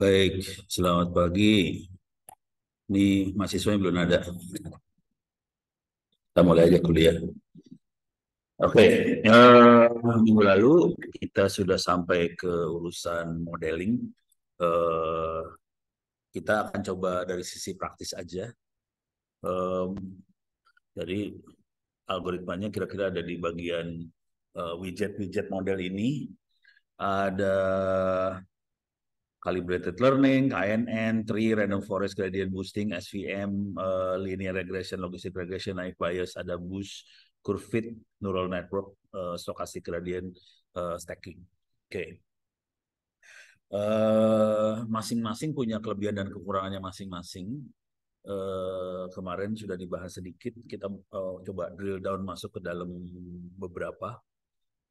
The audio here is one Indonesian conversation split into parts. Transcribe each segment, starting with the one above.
Baik, selamat pagi. Ini mahasiswa yang belum ada. Kita mulai aja kuliah. Oke, okay. uh, eh, minggu lalu kita sudah sampai ke urusan modeling. Uh, kita akan coba dari sisi praktis aja. Um, jadi algoritmanya kira-kira ada di bagian eh, widget-widget uh, model ini. Ada Calibrated Learning, KNN, Tree, Random Forest Gradient Boosting, SVM, uh, eh, Linear Regression, Logistic Regression, Naive Bias, ada Boost, Curve Fit, Neural Network, uh, eh, Stochastic Gradient, uh, Stacking. Oke. Okay. masing masing-masing punya kelebihan dan kekurangannya masing-masing. Uh, kemarin sudah dibahas sedikit, kita uh, coba drill down masuk ke dalam beberapa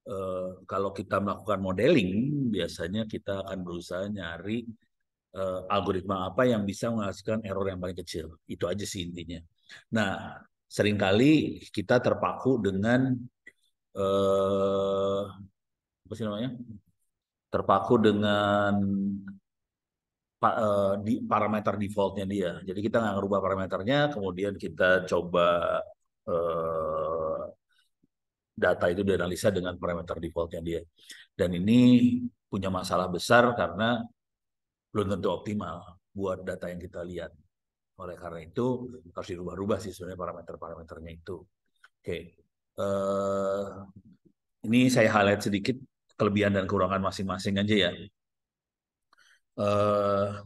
Eh, kalau kita melakukan modeling biasanya kita akan berusaha nyari uh, algoritma apa yang bisa menghasilkan error yang paling kecil. Itu aja sih intinya. Nah, seringkali kita terpaku dengan uh, apa sih namanya? Terpaku dengan pa, uh, di, parameter defaultnya dia. Jadi kita nggak ngerubah parameternya, kemudian kita coba uh, data itu dianalisa dengan parameter defaultnya dia. Dan ini punya masalah besar karena belum tentu optimal buat data yang kita lihat. Oleh karena itu harus dirubah-rubah sih sebenarnya parameter-parameternya itu. Oke, okay. uh, eh, ini saya highlight sedikit kelebihan dan kekurangan masing-masing aja ya. Uh,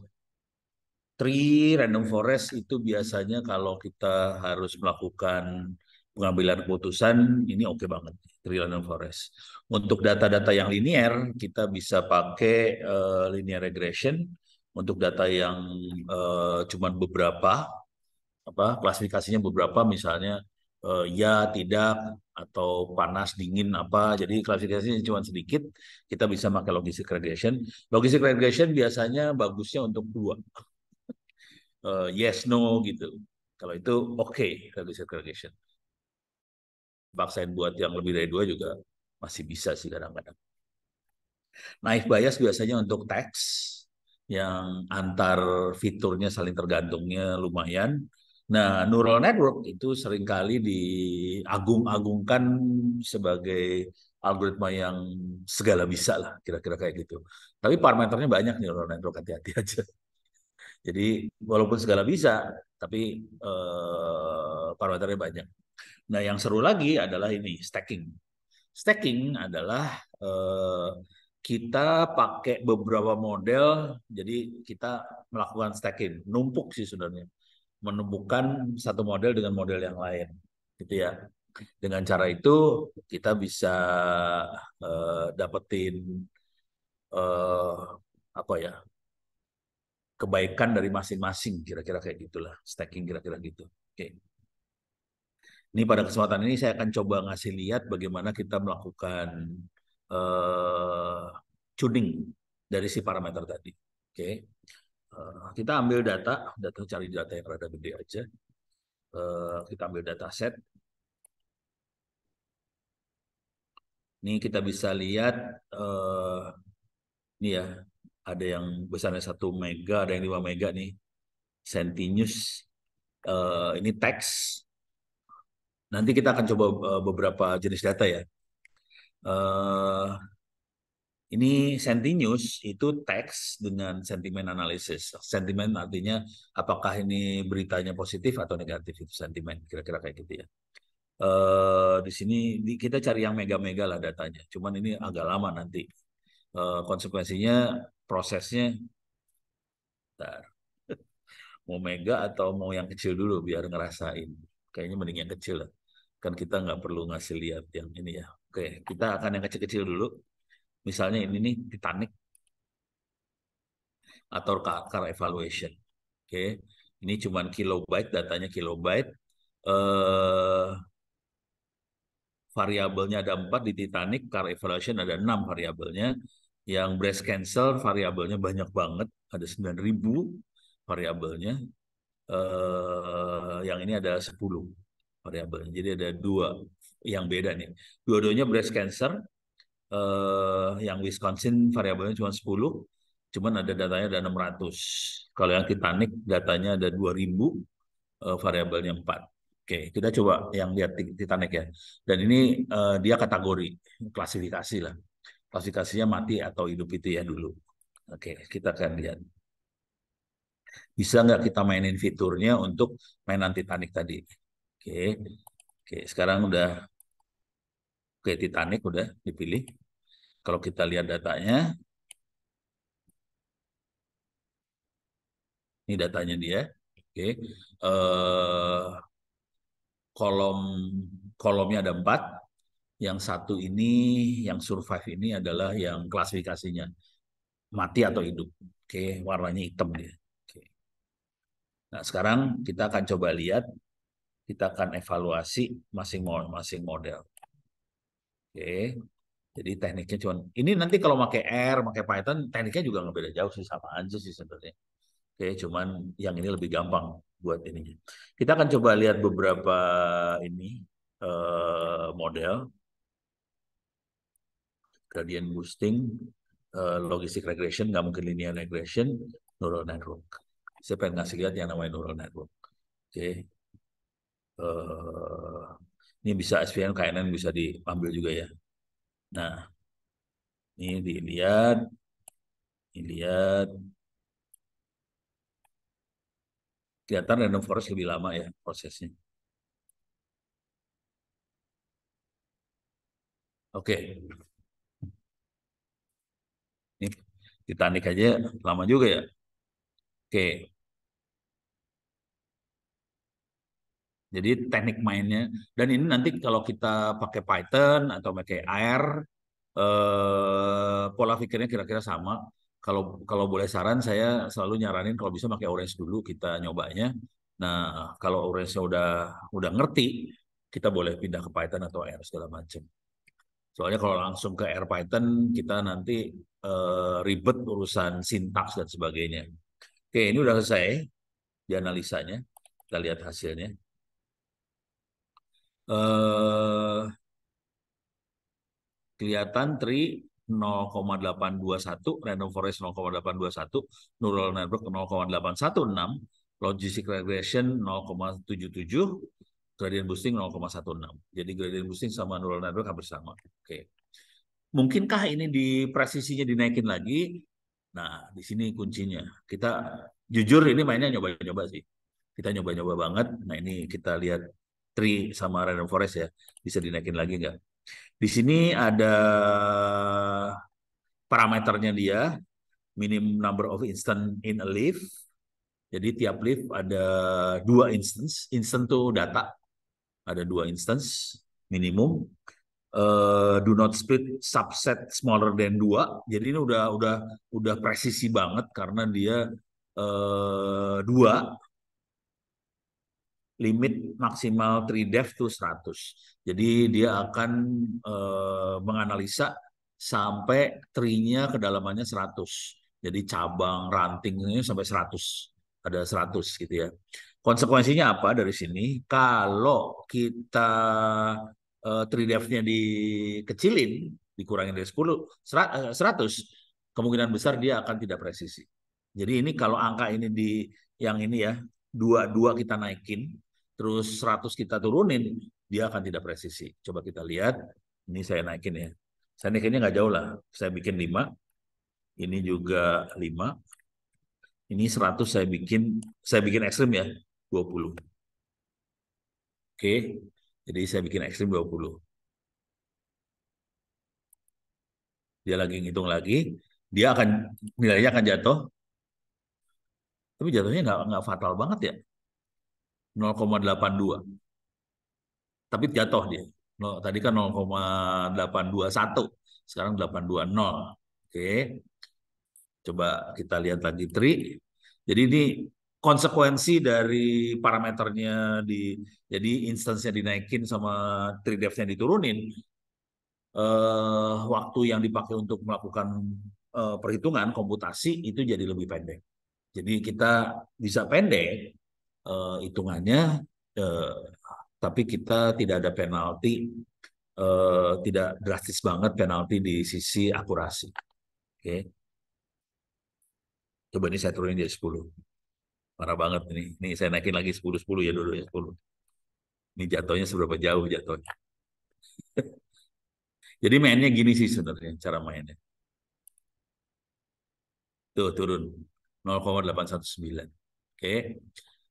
tree random forest itu biasanya kalau kita harus melakukan pengambilan keputusan ini oke okay banget Trillium Forest. Untuk data-data yang linear kita bisa pakai uh, linear regression. Untuk data yang uh, eh, cuma beberapa apa klasifikasinya beberapa misalnya uh, ya tidak atau panas dingin apa jadi klasifikasinya cuma sedikit kita bisa pakai logistic regression. Logistic regression biasanya bagusnya untuk dua uh, yes no gitu. Kalau itu oke okay, logistic regression vaksin buat yang lebih dari dua juga masih bisa sih kadang-kadang. Naif bias biasanya untuk teks yang antar fiturnya saling tergantungnya lumayan. Nah, neural network itu seringkali diagung-agungkan sebagai algoritma yang segala bisa lah, kira-kira kayak gitu. Tapi parameternya banyak nih neural network, hati-hati aja. Jadi walaupun segala bisa, tapi eh, parameternya banyak. Nah, yang seru lagi adalah ini stacking. Stacking adalah eh, kita pakai beberapa model, jadi kita melakukan stacking, numpuk sih sebenarnya, menumpukan satu model dengan model yang lain, gitu ya. Dengan cara itu kita bisa eh, dapetin eh, apa ya kebaikan dari masing-masing kira-kira kayak gitulah stacking kira-kira gitu. Oke. Okay. Ini pada kesempatan ini saya akan coba ngasih lihat bagaimana kita melakukan uh, tuning dari si parameter tadi. Oke, okay. uh, eh, kita ambil data, data cari data yang rada gede aja. Uh, kita ambil data set. Ini kita bisa lihat, uh, ini ya, ada yang besarnya satu mega, ada yang 5 mega nih. sentinus. uh, ini teks, Nanti kita akan coba eh, beberapa jenis data ya. Uh, ini Sentinews itu teks dengan sentimen analisis. Sentimen artinya apakah ini beritanya positif atau negatif itu sentimen kira-kira kayak gitu ya. Uh, di sini di, kita cari yang mega-mega lah datanya. Cuman ini agak lama nanti. Uh, konsekuensinya prosesnya, ntar mau mega atau mau yang kecil dulu biar ngerasain. Kayaknya mending yang kecil lah. Kan kita nggak perlu ngasih lihat yang ini ya. Oke, kita akan yang kecil-kecil dulu. Misalnya ini nih Titanic atau car evaluation. Oke, ini cuman kilobyte datanya kilobyte. Eh, variabelnya ada empat di Titanic, car evaluation ada enam variabelnya. Yang breast cancer variabelnya banyak banget, ada sembilan ribu variabelnya. Eh, yang ini ada 10 variabelnya. Jadi ada dua yang beda nih. Dua-duanya breast cancer, Uh, yang Wisconsin variabelnya cuma 10, cuman ada datanya ada 600. Kalau yang Titanic datanya ada 2000, uh, eh, variabelnya 4. Oke, kita coba yang lihat Titanic ya. Dan ini uh, dia kategori, klasifikasi lah. Klasifikasinya mati atau hidup itu ya dulu. Oke, kita akan lihat bisa nggak kita mainin fiturnya untuk mainan Titanic tadi? Oke. Oke, sekarang udah Oke, Titanic udah dipilih. Kalau kita lihat datanya Ini datanya dia. Oke. uh, kolom kolomnya ada empat. Yang satu ini, yang survive ini adalah yang klasifikasinya mati atau hidup. Oke, warnanya hitam dia. Oke. Nah, sekarang kita akan coba lihat kita akan evaluasi masing-masing model. Oke. Jadi tekniknya cuman ini nanti kalau pakai R, pakai Python, tekniknya juga nggak beda jauh sih sama aja sih sebenarnya. Oke, cuman yang ini lebih gampang buat ini. Kita akan coba lihat beberapa ini uh, model gradient boosting, uh, logistic regression, nggak mungkin linear regression, neural network. Saya pengen ngasih lihat yang namanya neural network. Oke, uh, ini bisa SPM KNN bisa diambil juga ya. Nah, ini dilihat, dilihat kelihatan random forest lebih lama ya prosesnya. Oke. Ini Titanic aja lama juga ya. Oke. Jadi teknik mainnya dan ini nanti kalau kita pakai Python atau pakai R eh, pola pikirnya kira-kira sama. Kalau kalau boleh saran saya selalu nyaranin kalau bisa pakai Orange dulu kita nyobanya. Nah, kalau Orange-nya udah udah ngerti, kita boleh pindah ke Python atau R segala macam. Soalnya kalau langsung ke R Python kita nanti eh, ribet urusan sintaks dan sebagainya. Oke, ini udah selesai dianalisanya. Kita lihat hasilnya eh, kelihatan Tri 0,821, random forest 0,821, neural network 0,816, logistic regression 0,77, gradient boosting 0,16. Jadi gradient boosting sama neural network hampir sama. Oke. Mungkinkah ini di presisinya dinaikin lagi? Nah, di sini kuncinya. Kita jujur ini mainnya nyoba-nyoba sih. Kita nyoba-nyoba banget. Nah, ini kita lihat Tree sama Random Forest ya. Bisa dinaikin lagi nggak? Di sini ada parameternya dia, minimum number of instant in a leaf. Jadi tiap leaf ada dua instance. Instance tuh data. Ada dua instance minimum. Uh, do not split subset smaller than dua. Jadi ini udah udah udah presisi banget karena dia uh, dua limit maksimal 3DEF itu 100. Jadi dia akan uh, menganalisa sampai trinya kedalamannya 100. Jadi cabang rantingnya sampai 100. Ada 100 gitu ya. Konsekuensinya apa dari sini? Kalau kita uh, eh, 3DEF-nya dikecilin, dikurangin dari 10, 100, eh, kemungkinan besar dia akan tidak presisi. Jadi ini kalau angka ini di yang ini ya, dua-dua kita naikin, terus 100 kita turunin, dia akan tidak presisi. Coba kita lihat, ini saya naikin ya. Saya naikinnya nggak jauh lah, saya bikin 5, ini juga 5, ini 100 saya bikin, saya bikin ekstrim ya, 20. Oke, jadi saya bikin ekstrim 20. Dia lagi ngitung lagi, dia akan nilainya akan jatuh. Tapi jatuhnya nggak fatal banget ya. 0,82. Tapi jatuh dia. No, tadi kan 0,821, sekarang 820. Oke. Coba kita lihat lagi tri. Jadi ini konsekuensi dari parameternya di jadi instance nya dinaikin sama tri devnya diturunin eh, waktu yang dipakai untuk melakukan uh, perhitungan komputasi itu jadi lebih pendek. Jadi kita bisa pendek Eh, hitungannya, uh, tapi kita tidak ada penalti, uh, tidak drastis banget penalti di sisi akurasi. Oke. Okay. Coba ini saya turunin jadi 10. Parah banget ini. Ini saya naikin lagi 10-10 ya dulu ya 10. Ini jatuhnya seberapa jauh jatuhnya. Jadi mainnya gini sih sebenarnya cara mainnya. Tuh turun 0,819. Oke. Okay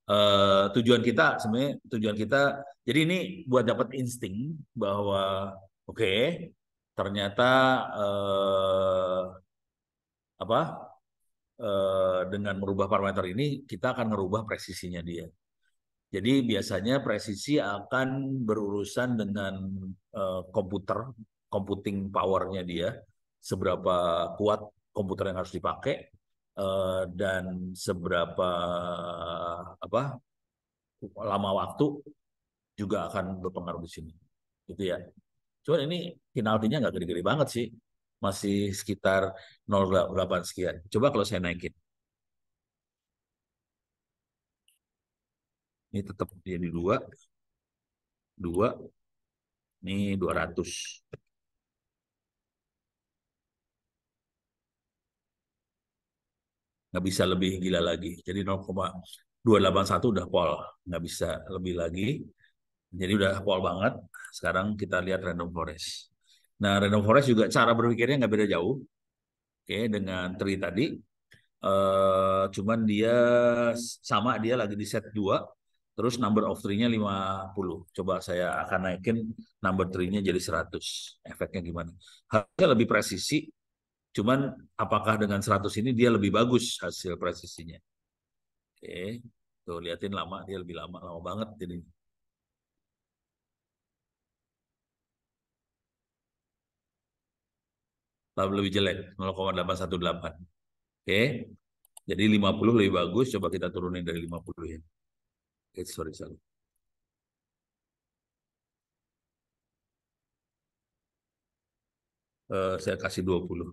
uh, tujuan kita sebenarnya tujuan kita jadi ini buat dapat insting bahwa oke okay, ternyata uh, apa uh, dengan merubah parameter ini kita akan merubah presisinya dia. Jadi biasanya presisi akan berurusan dengan uh, komputer, computing powernya dia, seberapa kuat komputer yang harus dipakai, Eh, dan seberapa apa lama waktu juga akan berpengaruh di sini gitu ya cuman ini penaltinya nggak gede-gede banget sih masih sekitar 0,8 sekian coba kalau saya naikin ini tetap jadi dua dua ini 200 nggak bisa lebih gila lagi. Jadi 0,281 udah pol, nggak bisa lebih lagi. Jadi udah pol banget. Sekarang kita lihat random forest. Nah, random forest juga cara berpikirnya nggak beda jauh. Oke, okay, dengan tree tadi. Uh, cuman dia sama dia lagi di set 2 terus number of tree-nya 50. Coba saya akan naikin number tree-nya jadi 100. Efeknya gimana? Harusnya lebih presisi Cuman apakah dengan 100 ini dia lebih bagus hasil presisinya? Oke, tuh liatin lama dia lebih lama, lama banget ini Lebih jelek 0,818. Oke. Jadi 50 lebih bagus coba kita turunin dari 50 ya. Oke, eh, sorry sorry. Uh, saya kasih 20.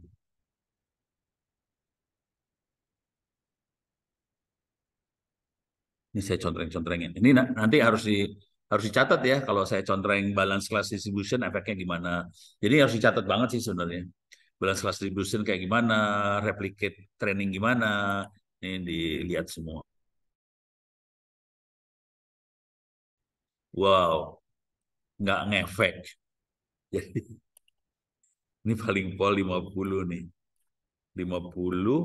Ini saya contreng-contrengin. Ini nanti harus di harus dicatat ya kalau saya contreng balance class distribution efeknya gimana. Jadi harus dicatat banget sih sebenarnya. Balance class distribution kayak gimana, replicate training gimana, ini dilihat semua. Wow, nggak ngefek. Jadi ini paling pol 50 nih. 50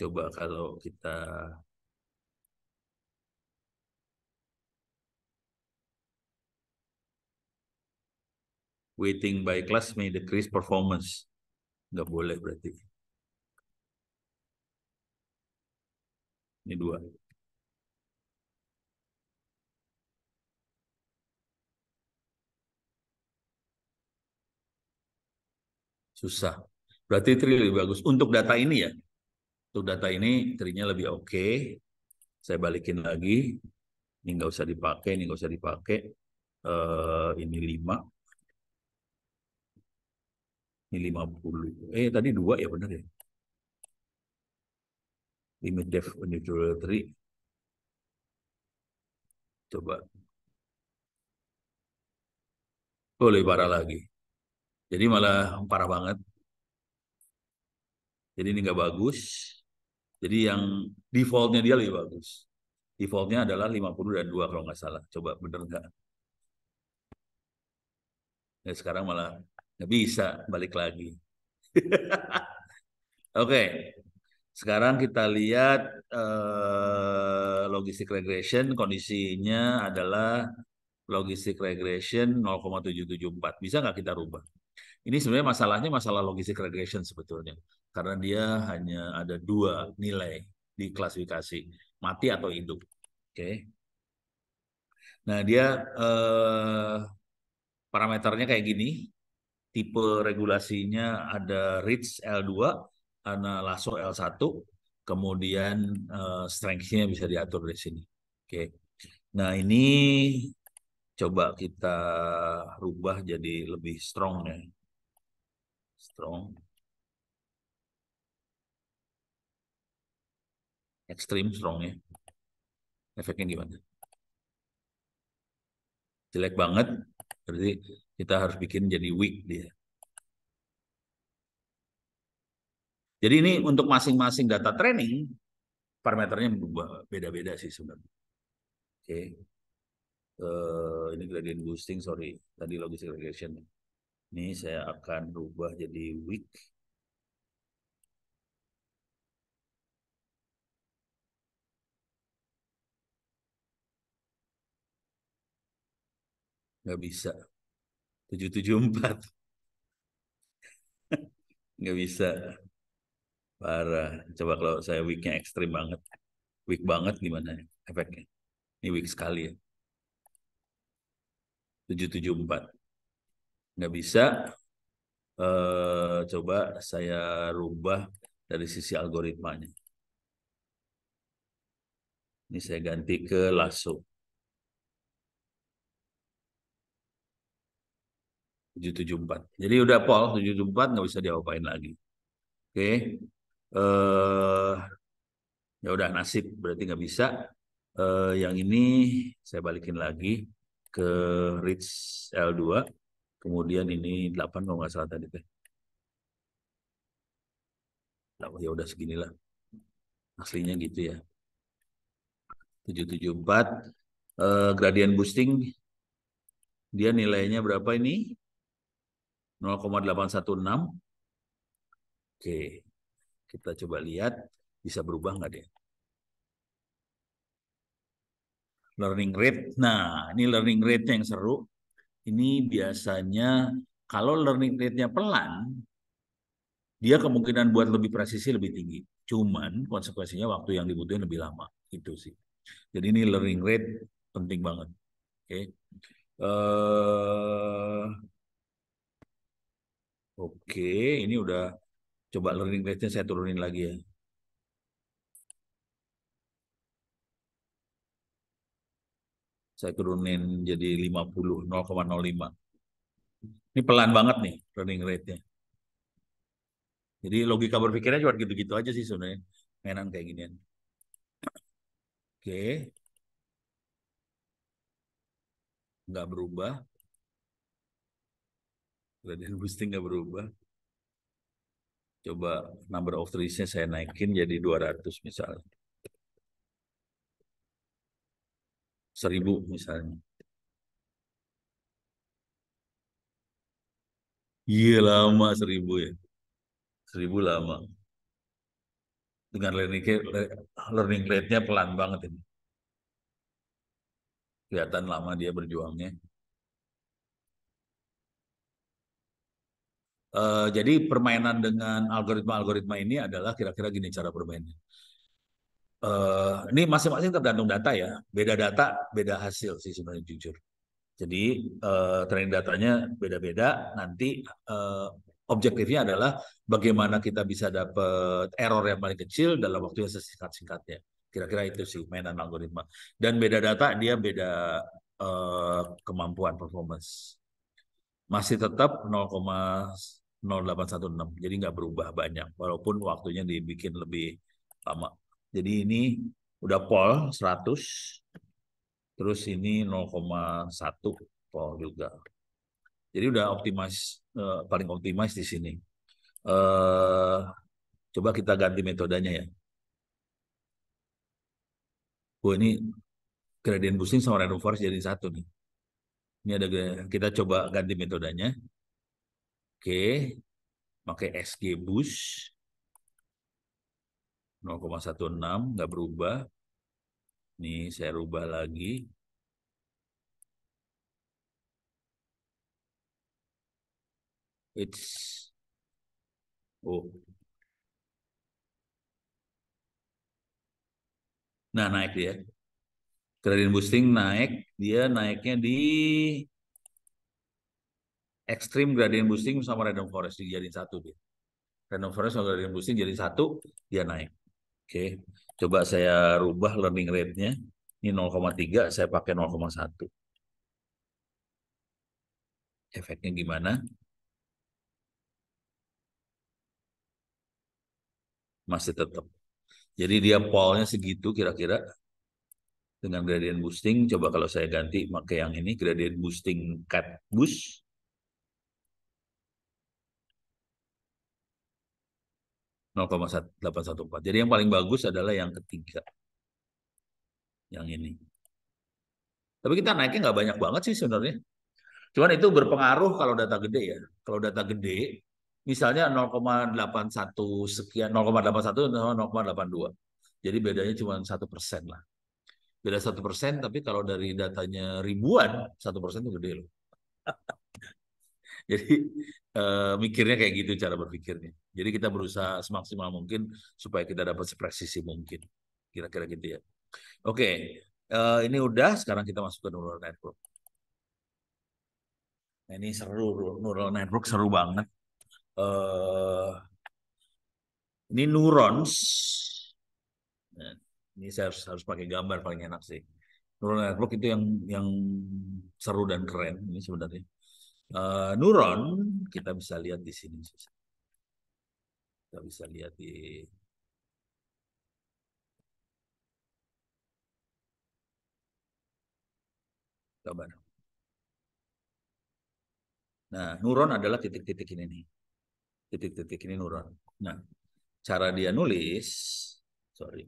coba kalau kita waiting by class may decrease performance. Nggak boleh berarti. Ini dua. Susah. Berarti tri lebih bagus. Untuk data ini ya. Untuk data ini trinya lebih oke. Okay. Saya balikin lagi. Ini nggak usah dipakai, ini nggak usah dipakai. Uh, ini lima ini 50. Eh, tadi dua ya benar ya? Limit def Neutral Tree. Coba. Oh, lebih parah lagi. Jadi malah parah banget. Jadi ini nggak bagus. Jadi yang defaultnya dia lebih bagus. Defaultnya adalah 50 dan 2 kalau nggak salah. Coba bener nggak? Nah sekarang malah Nggak bisa balik lagi. Oke, okay. sekarang kita lihat uh, logistik regression kondisinya adalah logistik regression 0,774. Bisa nggak kita rubah? Ini sebenarnya masalahnya masalah logistik regression sebetulnya. Karena dia hanya ada dua nilai di klasifikasi, mati atau hidup. Oke. Okay. Nah, dia eh, parameternya kayak gini tipe regulasinya ada REACH L2, ada LASO L1, kemudian uh, strength-nya bisa diatur di sini. Oke. Okay. Nah, ini coba kita rubah jadi lebih strong ya. Strong. Extreme strong ya. Efeknya gimana? Jelek banget. Berarti kita harus bikin jadi weak dia. Jadi ini untuk masing-masing data training parameternya beda-beda sih sebenarnya. Oke. Okay. Uh, eh, ini gradient boosting, sorry. Tadi logistic regression. Ini saya akan rubah jadi weak. Nggak bisa. 774. Nggak bisa. Parah. Coba kalau saya weeknya ekstrim banget. Week banget gimana efeknya. Ini week sekali ya. 774. Nggak bisa. Uh, coba saya rubah dari sisi algoritmanya. Ini saya ganti ke lasso. 774. Jadi udah pol 774 nggak bisa diapain lagi. Oke. Okay. Uh, eh, ya udah nasib berarti nggak bisa. Uh, yang ini saya balikin lagi ke Rich L2. Kemudian ini 8 kalau nggak salah tadi teh. Nah, ya udah seginilah. Aslinya gitu ya. 774 Uh, eh, gradient boosting dia nilainya berapa ini? 0,816. Oke, kita coba lihat bisa berubah nggak deh. Learning rate. Nah, ini learning rate yang seru. Ini biasanya kalau learning rate-nya pelan, dia kemungkinan buat lebih presisi lebih tinggi. Cuman konsekuensinya waktu yang dibutuhin lebih lama. Itu sih. Jadi ini learning rate penting banget. Oke. Okay. Uh, eh, Oke, ini udah coba learning rate-nya saya turunin lagi ya. Saya turunin jadi 50, 0,05. Ini pelan banget nih learning rate-nya. Jadi logika berpikirnya cuma gitu-gitu aja sih sebenarnya. Mainan kayak gini. Oke. Nggak berubah. Gradient Gusti nggak berubah. Coba number of trees-nya saya naikin jadi 200 misalnya. 1000 misalnya. Iya lama 1000 ya. 1000 lama. Dengan learning rate-nya pelan banget ini. Kelihatan lama dia berjuangnya. Eh, jadi permainan dengan algoritma-algoritma ini adalah kira-kira gini cara bermainnya. Uh, eh, ini masing-masing tergantung data ya. Beda data, beda hasil sih sebenarnya jujur. Jadi uh, training datanya beda-beda. Nanti uh, objektifnya adalah bagaimana kita bisa dapat error yang paling kecil dalam waktu yang sesingkat-singkatnya. Kira-kira itu sih mainan algoritma. Dan beda data dia beda uh, kemampuan performance. Masih tetap 0, 0816. Jadi nggak berubah banyak, walaupun waktunya dibikin lebih lama. Jadi ini udah pol 100, terus ini 0,1 pol juga. Jadi udah optimis, uh, eh, paling optimis di sini. Uh, coba kita ganti metodenya ya. Oh ini gradient boosting sama random forest jadi satu nih. Ini ada kita coba ganti metodenya. Oke, pakai SG Boost, 0,16 nggak berubah. Ini saya rubah lagi. It's oh. Nah, naik dia. Kredit boosting naik, dia naiknya di extreme gradient boosting sama random forest dijadiin satu dia. Random forest sama gradient boosting jadi satu dia naik. Oke. Okay. Coba saya rubah learning rate-nya. Ini 0,3 saya pakai 0,1. Efeknya gimana? Masih tetap. Jadi dia polnya segitu kira-kira dengan gradient boosting. Coba kalau saya ganti pakai yang ini gradient boosting cat boost 0,814. Jadi yang paling bagus adalah yang ketiga. Yang ini. Tapi kita naiknya nggak banyak banget sih sebenarnya. Cuman itu berpengaruh kalau data gede ya. Kalau data gede, misalnya 0,81 sekian, 0,81 sama 0,82. Jadi bedanya cuma satu persen lah. Beda satu persen, tapi kalau dari datanya ribuan, satu persen itu gede loh. Jadi eh, mikirnya kayak gitu cara berpikirnya. Jadi kita berusaha semaksimal mungkin supaya kita dapat sepresisi mungkin. Kira-kira gitu ya. Oke, uh, ini udah. Sekarang kita masuk ke neural network. Nah, ini seru, neural network seru banget. Uh, ini neurons. Nah, ini saya harus, harus pakai gambar paling enak sih. Neural network itu yang yang seru dan keren ini sebenarnya. Uh, neuron kita bisa lihat di sini. Kita bisa lihat di gambar. Nah, neuron adalah titik-titik ini nih. Titik-titik ini neuron. Nah, cara dia nulis, sorry.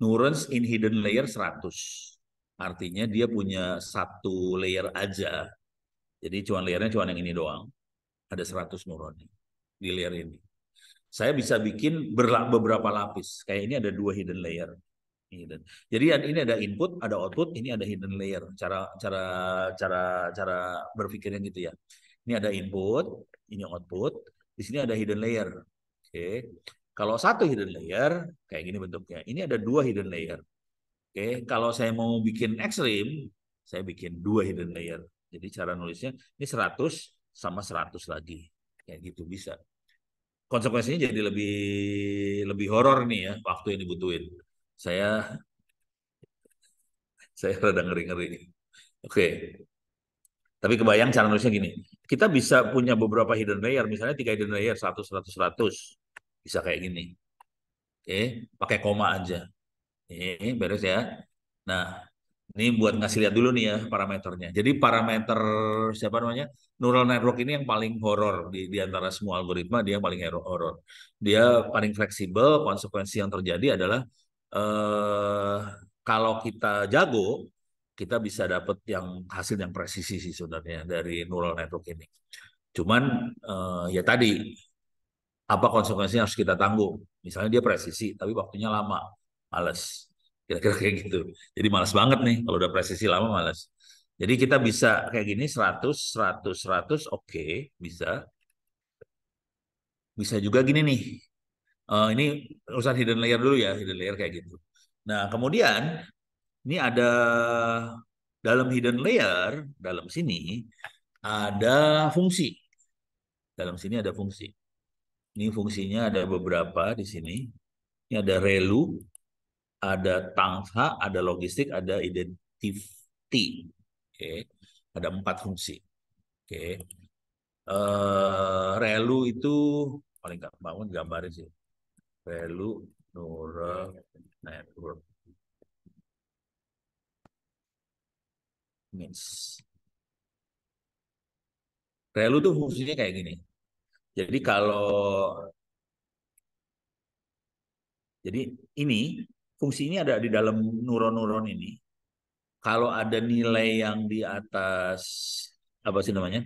Neurons in hidden layer 100. Artinya dia punya satu layer aja. Jadi cuma layernya cuma yang ini doang. Ada 100 neuron di layer ini. Saya bisa bikin beberapa lapis. Kayak ini ada dua hidden layer. Hidden. Jadi ini ada input, ada output, ini ada hidden layer. Cara cara cara cara berpikirnya gitu ya. Ini ada input, ini output, di sini ada hidden layer. Oke. Okay. Kalau satu hidden layer kayak gini bentuknya. Ini ada dua hidden layer. Oke, okay. kalau saya mau bikin ekstrim, saya bikin dua hidden layer. Jadi cara nulisnya ini 100 sama 100 lagi. Kayak gitu bisa konsekuensinya jadi lebih lebih horor nih ya waktu yang dibutuhin. Saya saya rada ngeri-ngeri. Oke. Okay. Tapi kebayang cara nulisnya gini. Kita bisa punya beberapa hidden layer, misalnya tiga hidden layer, 100, 100, 100. Bisa kayak gini. Oke, eh, okay. pakai koma aja. Oke, eh, okay. beres ya. Nah, ini buat ngasih lihat dulu nih ya parameternya. Jadi parameter siapa namanya? Neural network ini yang paling horor di, di antara semua algoritma dia yang paling horor. Dia paling fleksibel, konsekuensi yang terjadi adalah eh, kalau kita jago, kita bisa dapat yang hasil yang presisi sih sebenarnya dari neural network ini. Cuman eh, ya tadi apa konsekuensinya harus kita tanggung. Misalnya dia presisi tapi waktunya lama, males kira-kira kayak gitu jadi malas banget nih kalau udah presisi lama malas jadi kita bisa kayak gini 100 100 100 oke okay, bisa bisa juga gini nih uh, ini urusan hidden layer dulu ya hidden layer kayak gitu nah kemudian ini ada dalam hidden layer dalam sini ada fungsi dalam sini ada fungsi ini fungsinya ada beberapa di sini ini ada relu ada tangsa, ada logistik, ada identiti, Oke. Okay. Ada empat fungsi. Oke. Okay. Uh, eh, relu itu paling gak bangun gambarin sih. Relu neural network. Means. Relu tuh fungsinya kayak gini. Jadi kalau jadi ini fungsi ini ada di dalam neuron-neuron ini. Kalau ada nilai yang di atas apa sih namanya?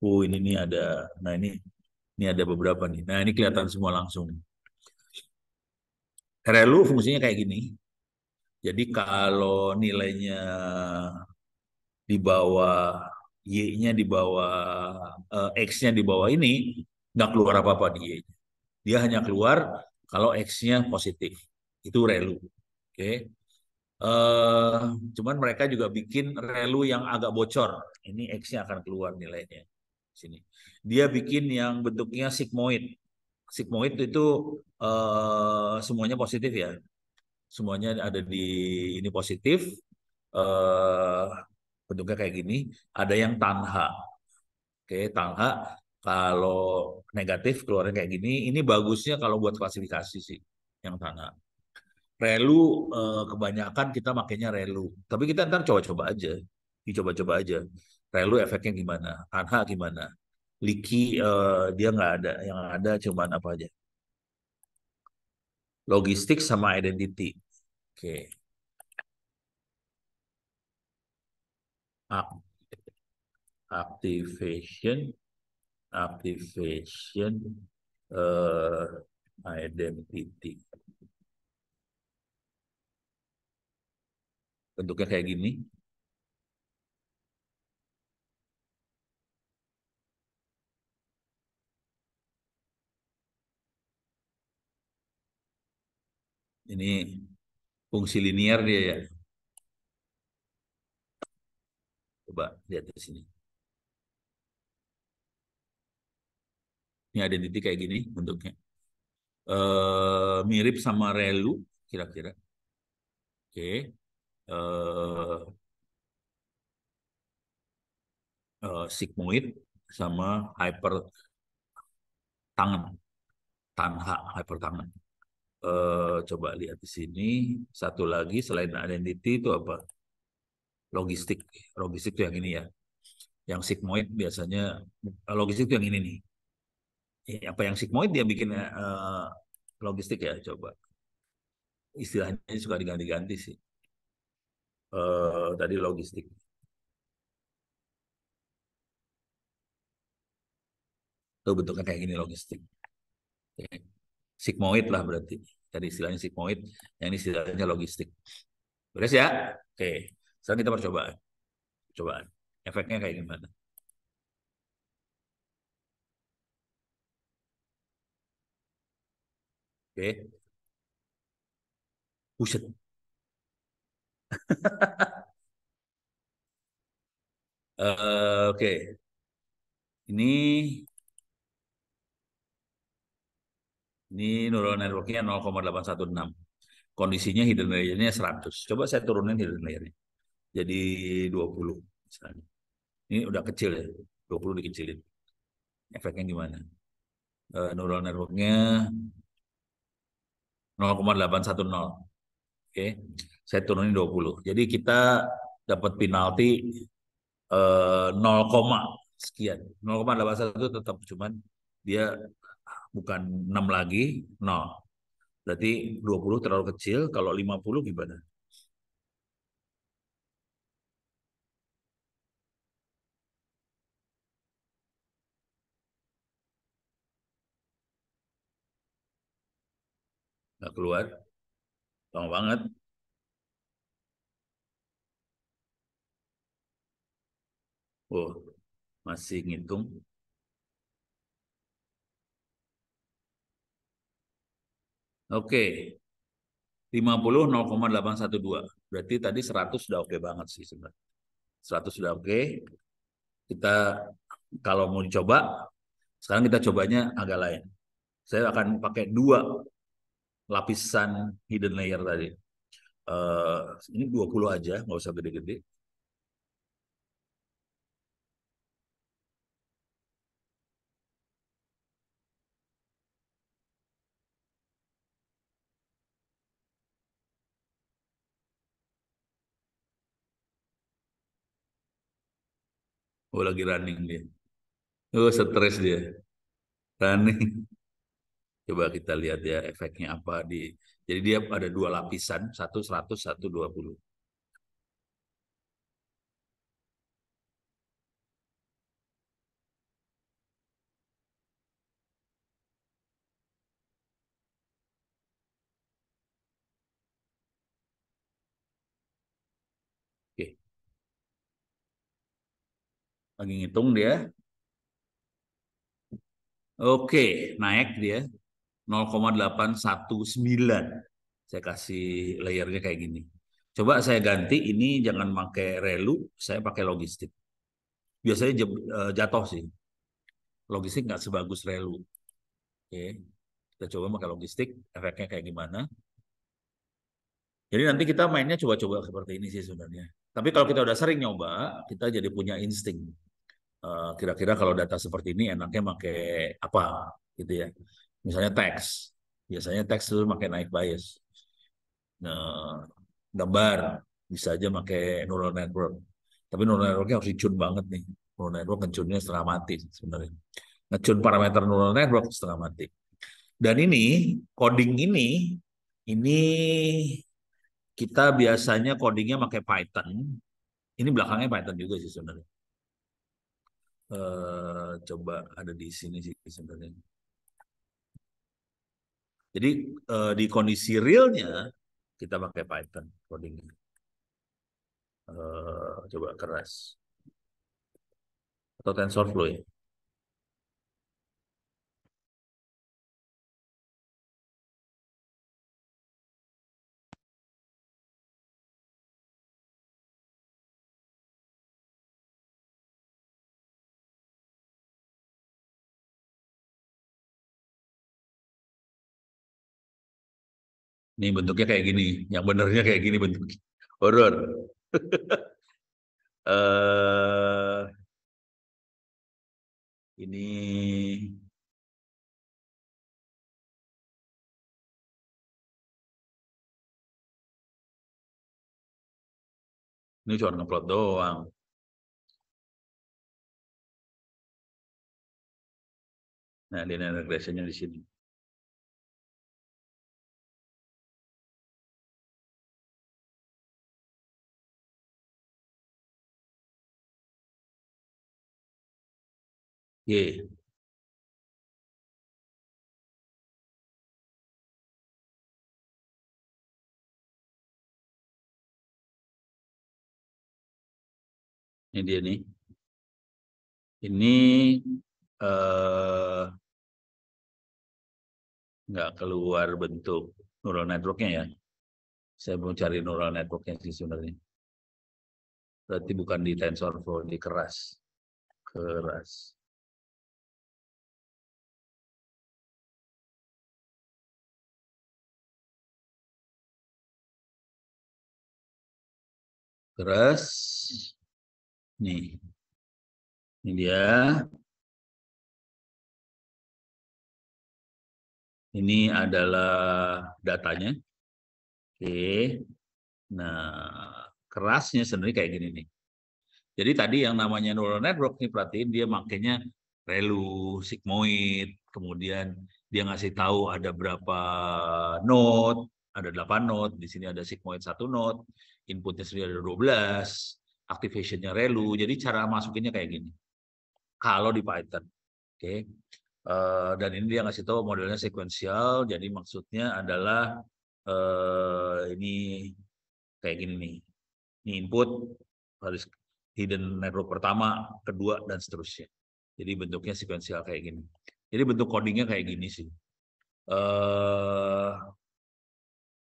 Oh ini nih ada, nah ini ini ada beberapa nih. Nah ini kelihatan semua langsung. Relu fungsinya kayak gini. Jadi kalau nilainya di bawah y-nya di bawah uh, x-nya di bawah ini nggak keluar apa-apa di y-nya. Dia hanya keluar kalau x-nya positif itu relu oke okay. uh, eh, cuman mereka juga bikin relu yang agak bocor ini x-nya akan keluar nilainya sini dia bikin yang bentuknya sigmoid sigmoid itu uh, semuanya positif ya semuanya ada di ini positif uh, bentuknya kayak gini ada yang tanha oke okay, tanha kalau negatif keluarnya kayak gini ini bagusnya kalau buat klasifikasi sih yang tanah relu eh, kebanyakan kita makainya relu tapi kita ntar coba-coba aja dicoba-coba aja relu efeknya gimana anha gimana liki eh, dia nggak ada yang ada cuman apa aja logistik sama identity oke okay. activation activation uh, identity bentuknya kayak gini ini fungsi linear dia ya coba lihat di sini ini ada titik kayak gini bentuknya Uh, mirip sama relu kira-kira oke uh, uh, sigmoid sama hyper tangan tanha hyper tangan uh, coba lihat di sini satu lagi selain identity itu apa logistik logistik itu yang ini ya yang sigmoid biasanya logistik itu yang ini nih apa yang sigmoid dia bikin uh, logistik ya coba istilahnya suka diganti-ganti sih eh, dari logistik. Itu bentuknya kayak gini logistik. Okay. Sigmoid lah berarti. Tadi istilahnya sigmoid, yang ini istilahnya logistik. Beres ya? Oke. Okay. Sekarang kita percobaan. Percobaan. Efeknya kayak gimana? Oke. Okay uh, Oke, okay. ini ini neural networknya 0,816. Kondisinya hidden layernya 100. Coba saya turunin hidden layernya. Jadi 20 misalnya. Ini udah kecil ya, 20 dikecilin. Efeknya gimana? Uh, neural networknya 0,810. Oke. Okay saya turunin 20. Jadi kita dapat penalti eh, 0, sekian. 0,81 tetap cuman dia bukan 6 lagi, 0. Berarti 20 terlalu kecil, kalau 50 gimana? Nggak keluar. Lama banget. Oh, masih ngitung. Oke. Okay. 50 0,812. Berarti tadi 100 sudah oke okay banget sih sebenarnya. 100 sudah oke. Okay. Kita kalau mau dicoba, sekarang kita cobanya agak lain. Saya akan pakai dua lapisan hidden layer tadi. Uh, ini 20 aja, nggak usah gede-gede. Oh lagi running dia. Oh stres dia. Running. Coba kita lihat ya efeknya apa di. Jadi dia ada dua lapisan, satu 100, satu dua puluh. lagi ngitung dia oke naik dia 0,819 saya kasih layernya kayak gini coba saya ganti ini jangan pakai relu saya pakai logistik biasanya eh, jatuh sih logistik nggak sebagus relu oke kita coba pakai logistik efeknya kayak gimana jadi nanti kita mainnya coba-coba seperti ini sih sebenarnya. Tapi kalau kita udah sering nyoba, kita jadi punya insting. Eh, kira-kira kalau data seperti ini enaknya pakai apa gitu ya misalnya teks biasanya teks itu pakai naik bias nah, gambar bisa aja pakai neural network tapi neural networknya harus dicun banget nih neural network ngecunnya setengah mati sebenarnya ngecun parameter neural network setengah mati dan ini coding ini ini kita biasanya codingnya pakai Python ini belakangnya Python juga sih sebenarnya uh, coba ada di sini sih sebenarnya. Jadi uh, di kondisi realnya kita pakai Python coding Uh, eh, coba keras atau TensorFlow ya. Ini bentuknya kayak gini, yang benernya kayak gini bentuknya. Horor. uh, ini ini cuma ngeplot doang. Nah, ini regresinya di sini. Nggih. Ini dia nih. Ini nggak eh, nggak keluar bentuk neural networknya ya. Saya mau cari neural networknya sih sebenarnya. Berarti bukan di TensorFlow, di keras. Keras. Terus nih. Ini dia. Ini adalah datanya. Oke. Nah, kerasnya sendiri kayak gini nih. Jadi tadi yang namanya neural network nih perhatiin dia makainya relu, sigmoid, kemudian dia ngasih tahu ada berapa node, ada delapan node, di sini ada sigmoid satu node, inputnya sendiri ada 12, activationnya relu. Jadi cara masukinnya kayak gini. Kalau di Python, oke. Okay. Uh, eh, dan ini dia ngasih tahu modelnya sekuensial, jadi maksudnya adalah uh, ini kayak gini nih. Ini input harus hidden network pertama, kedua, dan seterusnya. Jadi bentuknya sekuensial kayak gini. Jadi bentuk codingnya kayak gini sih. Uh,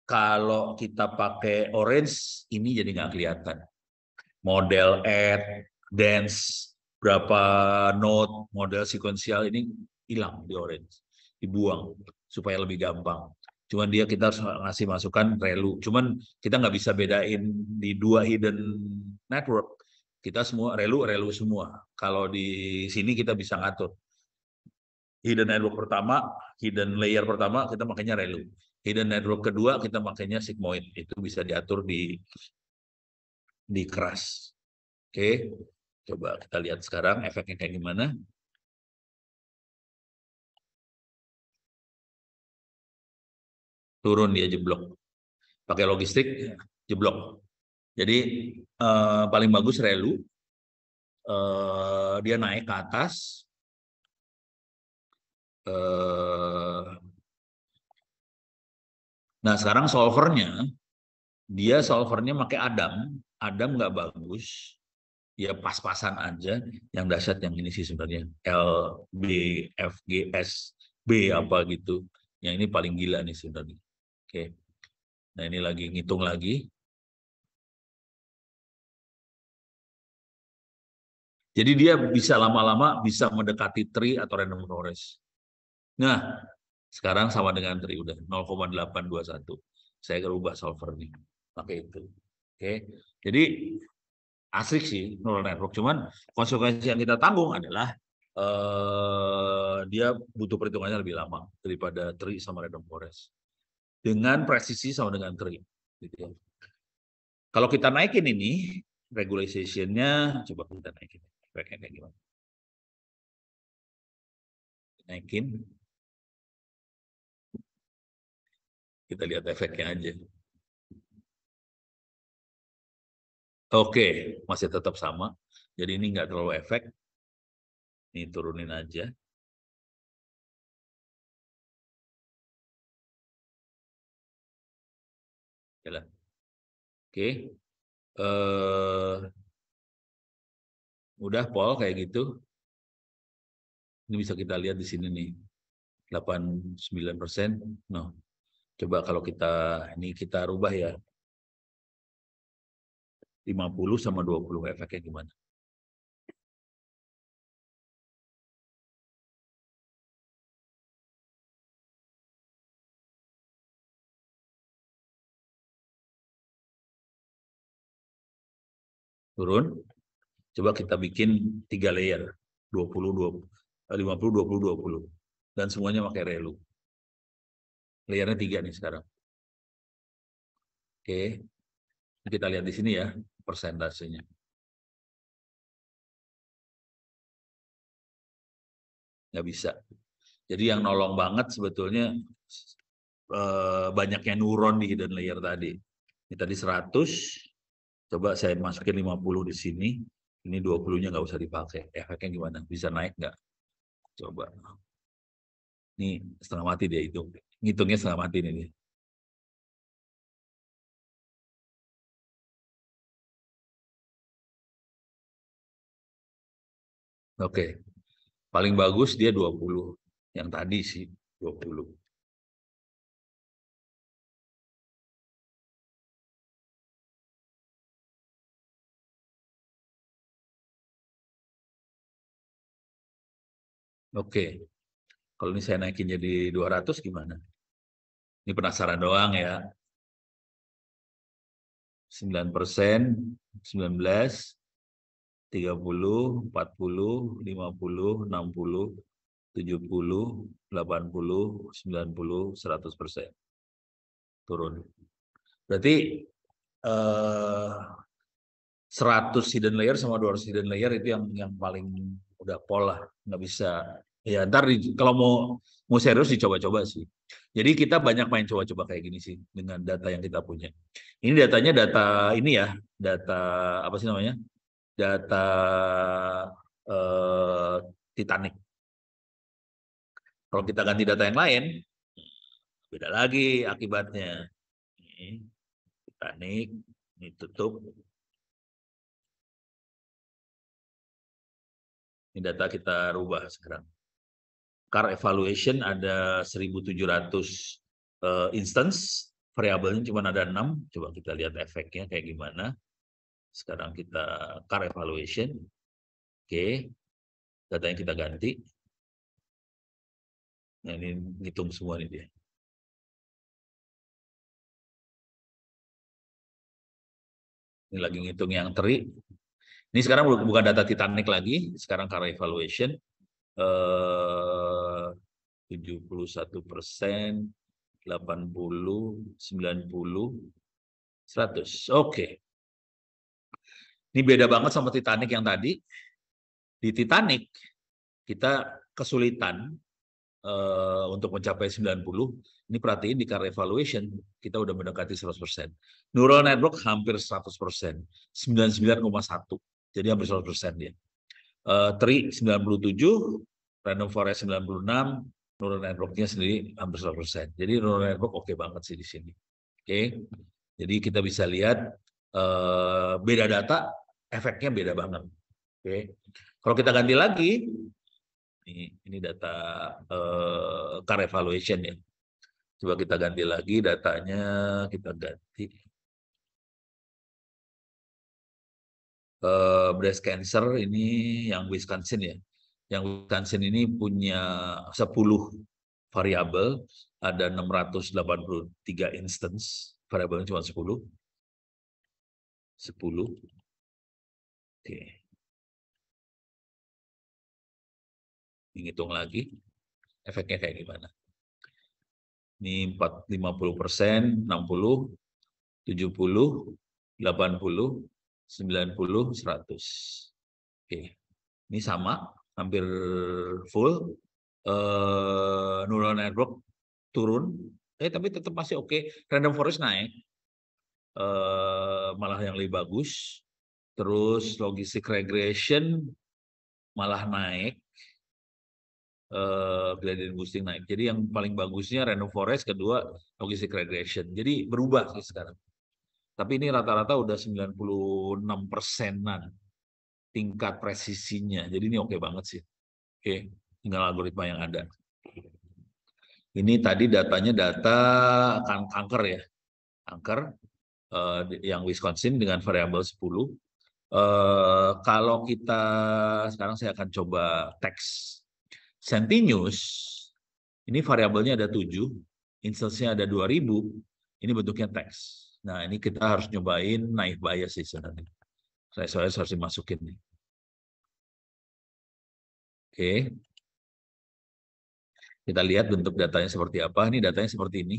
kalau kita pakai orange ini jadi nggak kelihatan. Model add, dance, berapa note, model sekuensial ini hilang di orange, dibuang supaya lebih gampang. Cuman dia kita harus ngasih masukan relu. Cuman kita nggak bisa bedain di dua hidden network. Kita semua relu relu semua. Kalau di sini kita bisa ngatur. Hidden network pertama, hidden layer pertama kita makanya relu Hidden network kedua kita makainya sigmoid. Itu bisa diatur di di keras. Oke. Okay. Coba kita lihat sekarang efeknya kayak gimana. Turun dia jeblok. Pakai logistik jeblok. Jadi eh, paling bagus relu. Eh, dia naik ke atas. Eh, Nah sekarang solvernya, dia solvernya pakai Adam, Adam nggak bagus, ya pas-pasan aja. Yang dasar yang ini sih sebenarnya L B F G S B hmm. apa gitu. Yang ini paling gila nih sebenarnya. Oke, nah ini lagi ngitung lagi. Jadi dia bisa lama-lama bisa mendekati tree atau random forest. Nah, sekarang sama dengan tri udah 0,821. Saya kerubah solver nih pakai itu. Oke. Jadi asik sih neural network cuman konsekuensi yang kita tanggung adalah uh, dia butuh perhitungannya lebih lama daripada tri sama random forest. Dengan presisi sama dengan tri gitu ya. Kalau kita naikin ini regulationnya coba kita naikin. Kayak gimana? Naikin Kita lihat efeknya aja. Oke, masih tetap sama. Jadi ini nggak terlalu efek. Ini turunin aja. Yalah. Oke. Uh, udah Paul kayak gitu. Ini bisa kita lihat di sini nih. 89 persen. No, Coba kalau kita ini kita rubah ya. 50 sama 20 efeknya gimana? turun. Coba kita bikin tiga layer, 20, 20, 50, 20, 20. Dan semuanya pakai relu. Layernya tiga nih sekarang. Oke. Kita lihat di sini ya persentasenya. Nggak bisa. Jadi yang nolong banget sebetulnya eh, banyaknya neuron di hidden layer tadi. Ini tadi 100, coba saya masukin 50 di sini. Ini 20-nya nggak usah dipakai. Efeknya gimana? Bisa naik nggak? Coba. Ini setengah mati dia hitung ngitungnya setengah selamatin ini. Oke. Okay. Paling bagus dia 20. Yang tadi sih 20. Oke. Okay. Kalau ini saya naikin jadi 200 gimana? Ini penasaran doang ya. 9 persen, 19, 30, 40, 50, 60, 70, 80, 90, 100 persen. Turun. Berarti eh, 100 hidden layer sama 200 hidden layer itu yang yang paling udah pola, nggak bisa Ya, ntar di, kalau mau mau serius dicoba-coba sih. Jadi kita banyak main coba-coba kayak gini sih dengan data yang kita punya. Ini datanya data ini ya, data apa sih namanya? Data eh, Titanic. Kalau kita ganti data yang lain, beda lagi akibatnya. Ini, Titanic, ini tutup. Ini data kita rubah sekarang car evaluation ada 1.700 uh, eh, instance, variabelnya cuma ada 6 Coba kita lihat efeknya kayak gimana. Sekarang kita car evaluation. Oke, okay. datanya kita ganti. Nah, ini ngitung semua ini dia. Ini lagi ngitung yang teri. Ini sekarang bukan data Titanic lagi, sekarang car evaluation. 71 eh, persen, 80, 90, 100. Oke. Ini beda banget sama Titanic yang tadi. Di Titanic, kita kesulitan uh, untuk mencapai 90. Ini perhatiin di car evaluation, kita udah mendekati 100%. persen. Neural network hampir 100%, persen, 99,1. Jadi hampir 100% persen dia. Ya. Eh, Tri 97, Random Forest 96, neural networknya sendiri hampir 100%. Jadi neural network oke okay banget sih di sini. Oke. Okay? Jadi kita bisa lihat uh, beda data efeknya beda banget. Oke. Okay? Kalau kita ganti lagi ini, ini data uh, car evaluation ya. Coba kita ganti lagi datanya, kita ganti uh, breast cancer ini yang Wisconsin ya. Yang Wisconsin ini punya 10 variabel, ada 683 instance, variabelnya cuma 10. 10. Oke. Okay. Dihitung lagi efeknya kayak gimana. Ini 50 persen, 60, 70, 80, 90, 100. Oke, ini sama, hampir full. Uh, eh, neural network turun, eh tapi tetap masih oke. Okay. Random forest naik, uh, malah yang lebih bagus. Terus logistik regression malah naik. Uh, gradient boosting naik. Jadi yang paling bagusnya random forest, kedua logistik regression. Jadi berubah sih sekarang. Tapi ini rata-rata udah 96 persenan tingkat presisinya. Jadi ini oke okay banget sih. Oke, okay. tinggal algoritma yang ada. Ini tadi datanya data kan-, kanker ya. Kanker uh, yang Wisconsin dengan variabel 10. Uh, eh, kalau kita sekarang saya akan coba teks Centinus ini variabelnya ada 7, instance-nya ada 2000, ini bentuknya teks. Nah ini kita harus nyobain naik bias sih sebenarnya. Saya soalnya harus dimasukin nih. Oke. Kita lihat bentuk datanya seperti apa. Ini datanya seperti ini.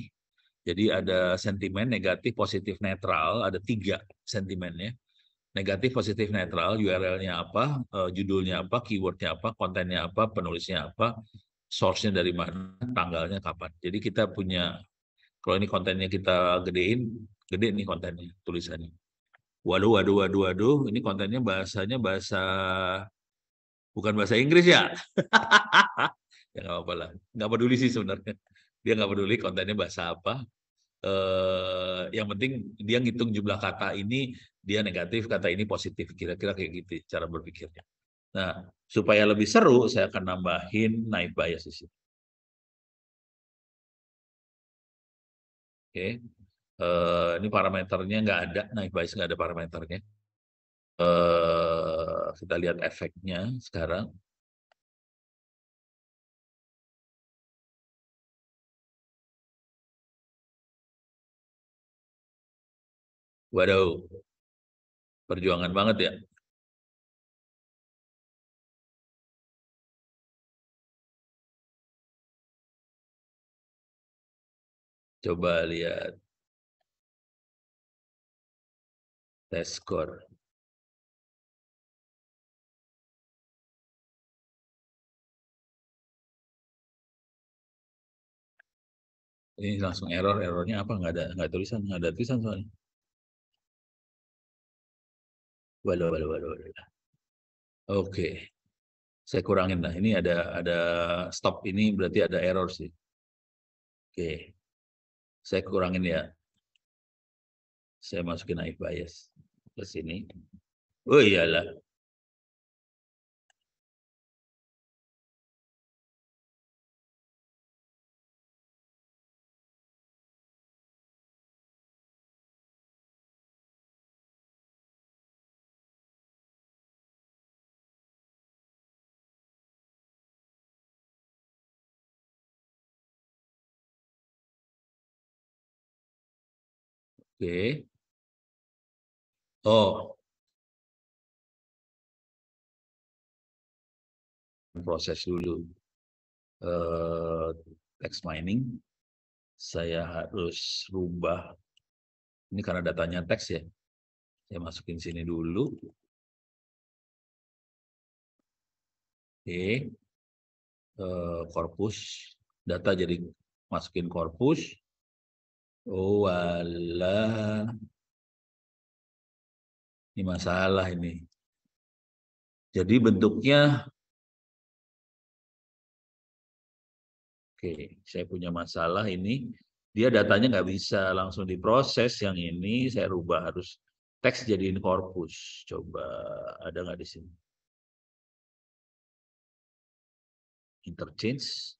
Jadi ada sentimen negatif, positif, netral. Ada tiga sentimennya. Negatif, positif, netral. URL-nya apa, eh, judulnya apa, keywordnya apa, kontennya apa, penulisnya apa, source-nya dari mana, tanggalnya kapan. Jadi kita punya, kalau ini kontennya kita gedein, Gede nih kontennya, tulisannya. Waduh, waduh, waduh, waduh, ini kontennya bahasanya bahasa bukan bahasa Inggris ya. ya nggak apa-apa lah, nggak peduli sih sebenarnya. Dia nggak peduli kontennya bahasa apa. Eh, yang penting dia ngitung jumlah kata ini dia negatif, kata ini positif. Kira-kira kayak gitu cara berpikirnya. Nah, supaya lebih seru, saya akan nambahin naik bias di sini. Oke. Uh, ini parameternya nggak ada, naik bias nggak ada parameternya. Uh, kita lihat efeknya sekarang. Waduh, perjuangan banget ya. Coba lihat score. ini langsung error errornya apa nggak ada nggak tulisan nggak ada tulisan soalnya Waduh, waduh, waduh, waduh. oke saya kurangin lah ini ada ada stop ini berarti ada error sih oke saya kurangin ya saya masukin naik bias ke sini. Oh iyalah. Oke. Okay. Oh. Proses dulu uh, text mining. Saya harus rubah. Ini karena datanya teks ya. Saya masukin sini dulu. Oke. Okay. Uh, eh, korpus. Data jadi masukin korpus. Oh, alah. Ini masalah ini. Jadi bentuknya Oke, saya punya masalah ini. Dia datanya nggak bisa langsung diproses. Yang ini saya rubah harus teks jadiin korpus. Coba ada nggak di sini? Interchange.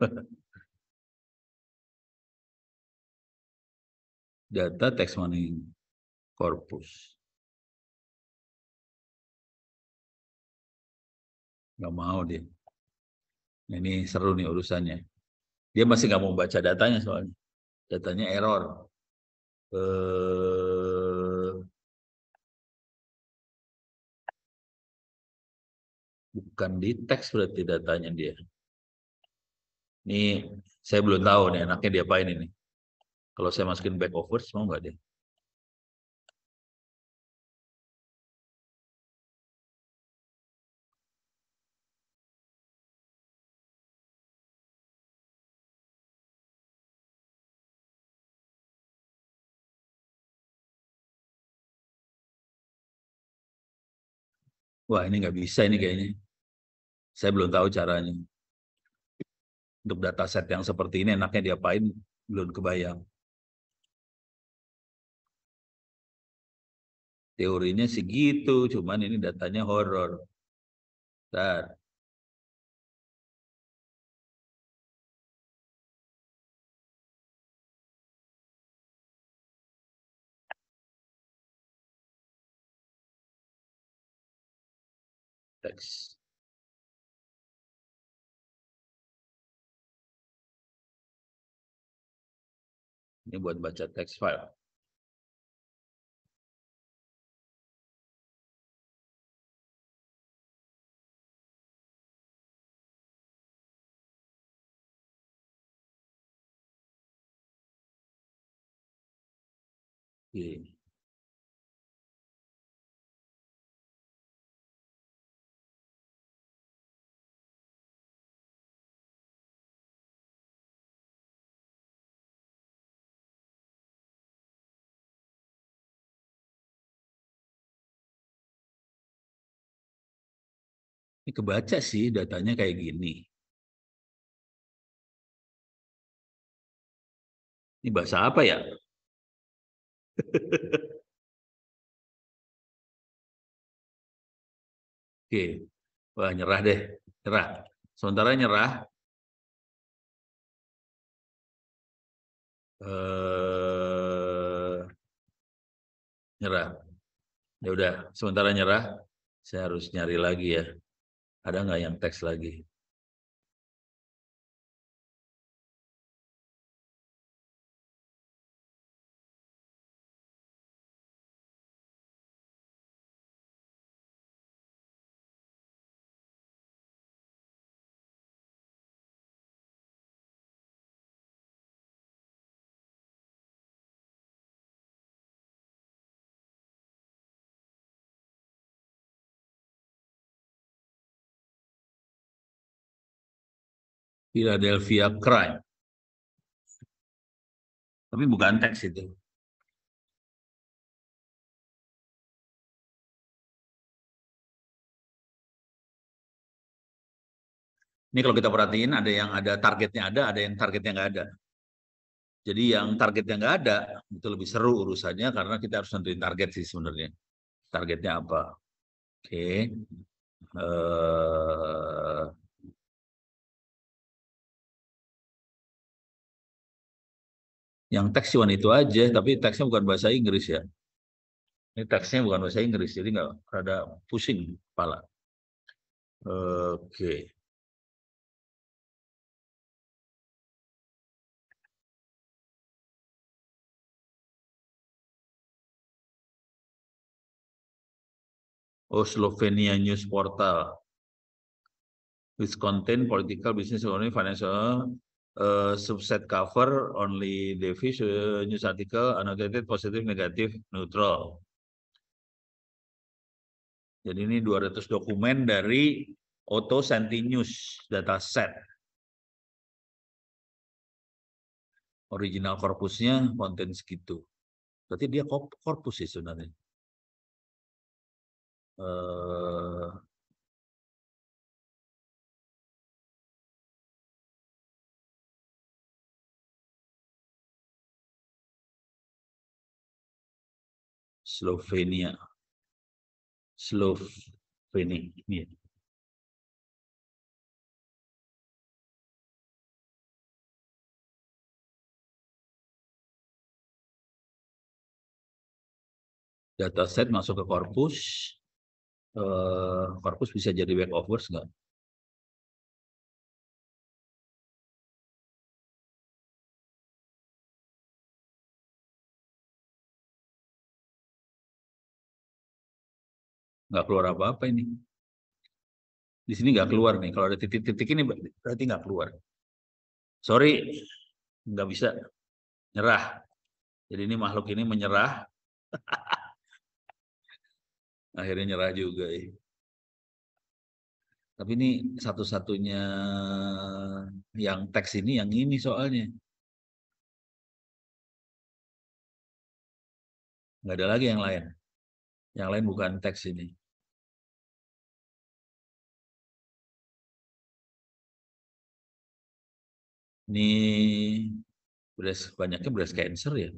Data tax money corpus. nggak mau dia. Ini seru nih urusannya. Dia masih nggak mau baca datanya soalnya. Datanya error. Eh, bukan di teks berarti datanya dia. Ini saya belum tahu nih enaknya diapain ini. Kalau saya masukin back offers mau nggak deh? Wah ini nggak bisa ini kayaknya. Saya belum tahu caranya untuk data set yang seperti ini enaknya diapain belum kebayang. Teorinya segitu, cuman ini datanya horor. Bentar. Thanks. Ini buat baca text file. Oke. Okay. ini kebaca sih datanya kayak gini. Ini bahasa apa ya? Oke, wah nyerah deh, nyerah. Sementara nyerah. Eh, nyerah. Ya udah, sementara nyerah. Saya harus nyari lagi ya ada nggak yang teks lagi Philadelphia Crime. Tapi bukan teks itu. Ini kalau kita perhatiin ada yang ada targetnya ada, ada yang targetnya nggak ada. Jadi yang targetnya nggak ada itu lebih seru urusannya karena kita harus nentuin target sih sebenarnya. Targetnya apa? Oke. Okay. Uh, eh, yang teks cuma itu aja tapi teksnya bukan bahasa Inggris ya ini teksnya bukan bahasa Inggris jadi nggak ada pusing kepala oke okay. Oh, Slovenia News Portal. Which contain political, business, economy, financial, Eh, subset cover only the news article annotated positif, negatif, neutral. Jadi ini 200 dokumen dari Auto Santinews dataset. Original korpusnya konten segitu. Berarti dia korpus sih sebenarnya. Uh, Slovenia. Slovenia. Iya. set masuk ke korpus, eh, korpus bisa jadi back offers nggak? nggak keluar apa-apa ini. Di sini nggak iya. keluar nih. Kalau ada titik-titik ini berarti nggak keluar. Sorry, nggak bisa. Nyerah. Jadi ini makhluk ini menyerah. Akhirnya nyerah juga. Ya. Tapi ini satu-satunya yang teks ini yang ini soalnya. Nggak ada lagi yang lain. Yang lain bukan teks ini. Ini beras banyaknya beras cancer ya.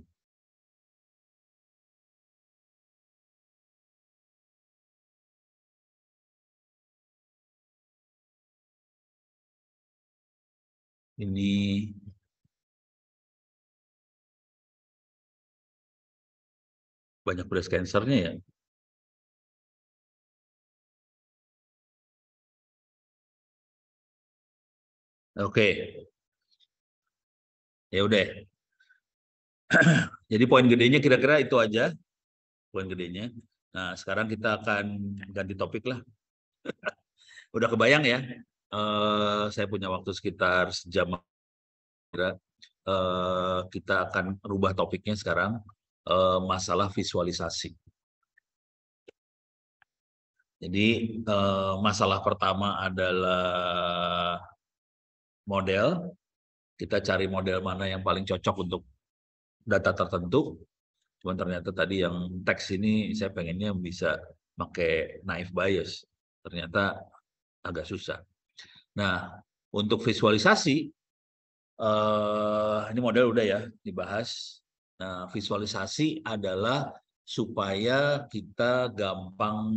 Ini banyak breast cancernya ya. Oke, Ya udah. Jadi poin gedenya kira-kira itu aja. Poin gedenya. Nah, sekarang kita akan ganti topik lah. udah kebayang ya. Uh, saya punya waktu sekitar sejam kira uh, eh, kita akan rubah topiknya sekarang uh, masalah visualisasi. Jadi uh, masalah pertama adalah model, kita cari model mana yang paling cocok untuk data tertentu. Cuman ternyata tadi yang teks ini saya pengennya bisa pakai naive bias. Ternyata agak susah. Nah, untuk visualisasi, eh, ini model udah ya dibahas. Nah, visualisasi adalah supaya kita gampang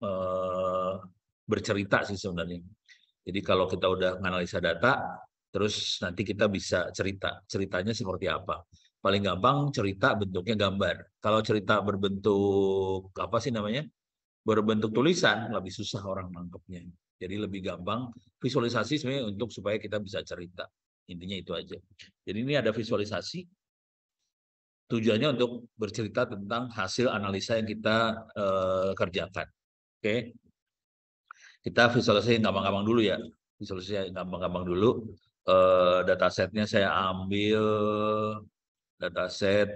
eh, bercerita sih sebenarnya. Jadi kalau kita udah menganalisa data, Terus nanti kita bisa cerita, ceritanya seperti apa. Paling gampang cerita bentuknya gambar. Kalau cerita berbentuk apa sih namanya? Berbentuk tulisan lebih susah orang nangkepnya. Jadi lebih gampang visualisasi sebenarnya untuk supaya kita bisa cerita. Intinya itu aja. Jadi ini ada visualisasi tujuannya untuk bercerita tentang hasil analisa yang kita uh, kerjakan. Oke. Okay? Kita visualisasi gampang-gampang dulu ya. Visualisasi gampang-gampang dulu eh, datasetnya saya ambil dataset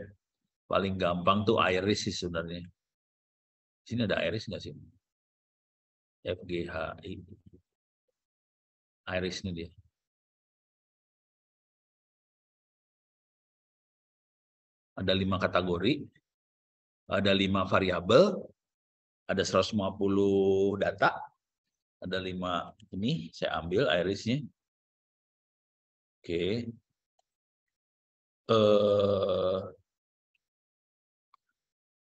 paling gampang tuh iris sih sebenarnya. Sini ada iris nggak sih? FGHI. Iris ini dia. Ada lima kategori, ada lima variabel, ada 150 data, ada lima ini saya ambil irisnya. Oke. Uh,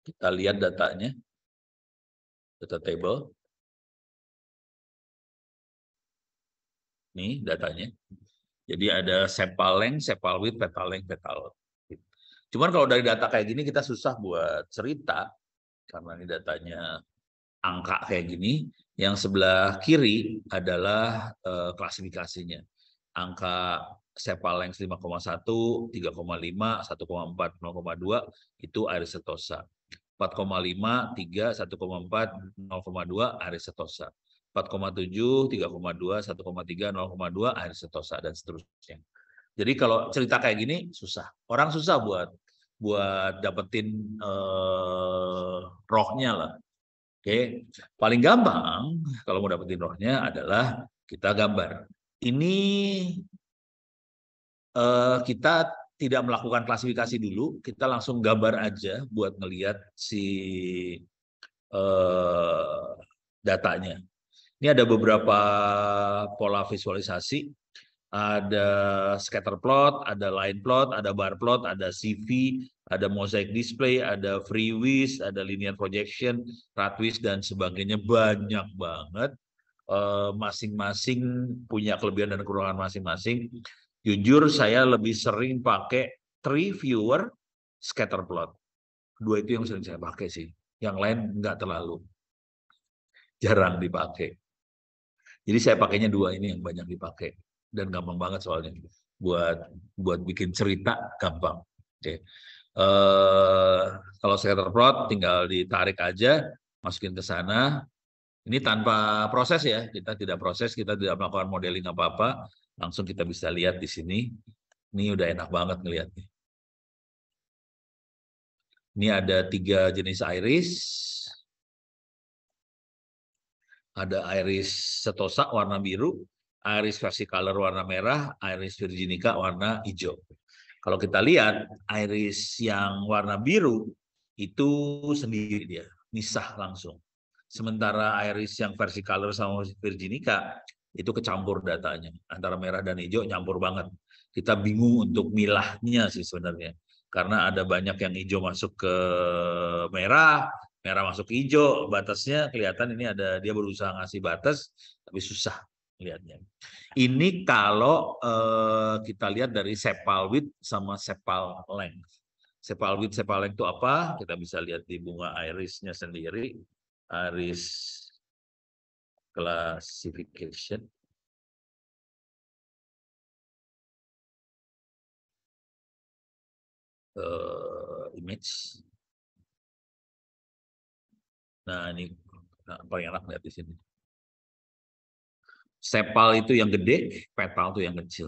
kita lihat datanya. Data table. Nih datanya. Jadi ada sepal length, sepal width, petal length, petal. Cuman kalau dari data kayak gini kita susah buat cerita karena ini datanya angka kayak gini. Yang sebelah kiri adalah eh, klasifikasinya. Angka Cepalenx 5,1, 3,5, 1,4, 0,2 itu Aries 4,5, 3, 1,4, 0,2 Aries 4,7, 3,2, 1,3, 0,2 Aries dan seterusnya. Jadi kalau cerita kayak gini susah. Orang susah buat buat dapetin eh, rohnya lah. Oke, okay. paling gampang kalau mau dapetin rohnya adalah kita gambar. Ini Eh, kita tidak melakukan klasifikasi dulu, kita langsung gambar aja buat ngelihat si eh, datanya. Ini ada beberapa pola visualisasi, ada scatter plot, ada line plot, ada bar plot, ada CV, ada mosaic display, ada free wish, ada linear projection, wish, dan sebagainya banyak banget. Eh, masing -masing punya kelebihan dan kekurangan masing-masing. Jujur saya lebih sering pakai tree viewer scatter plot. Dua itu yang sering saya pakai sih. Yang lain nggak terlalu. Jarang dipakai. Jadi saya pakainya dua ini yang banyak dipakai dan gampang banget soalnya buat buat bikin cerita gampang. Oke. Okay. Uh, eh, kalau scatter plot tinggal ditarik aja, masukin ke sana. Ini tanpa proses ya, kita tidak proses, kita tidak melakukan modeling apa-apa. Langsung kita bisa lihat di sini. Ini udah enak banget ngelihatnya. Ini ada tiga jenis iris. Ada iris setosa warna biru, iris versi color warna merah, iris virginica warna hijau. Kalau kita lihat iris yang warna biru itu sendiri dia, misah langsung. Sementara iris yang versi color sama virginica itu kecampur datanya antara merah dan hijau nyampur banget. Kita bingung untuk milahnya sih sebenarnya karena ada banyak yang hijau masuk ke merah, merah masuk ke hijau, batasnya kelihatan ini ada dia berusaha ngasih batas tapi susah lihatnya. Ini kalau uh, kita lihat dari sepal width sama sepal length. Sepal width, sepal length itu apa? Kita bisa lihat di bunga irisnya sendiri. Iris classification. Uh, image. Nah ini nah, paling enak lihat di sini. Sepal itu yang gede, petal itu yang kecil.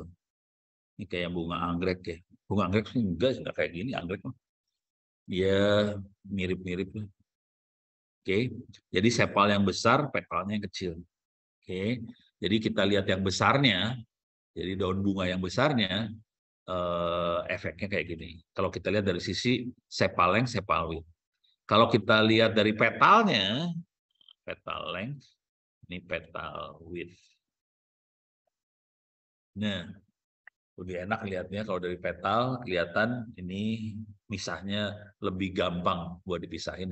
Ini kayak bunga anggrek ya. Bunga anggrek enggak, enggak kayak gini anggrek mah. ya mirip-mirip Oke, jadi sepal yang besar, petalnya yang kecil. Oke, jadi kita lihat yang besarnya, jadi daun bunga yang besarnya, eh, efeknya kayak gini. Kalau kita lihat dari sisi sepal leng, sepal Kalau kita lihat dari petalnya, petal length, ini petal width. Nah, lebih enak lihatnya kalau dari petal kelihatan ini misahnya lebih gampang buat dipisahin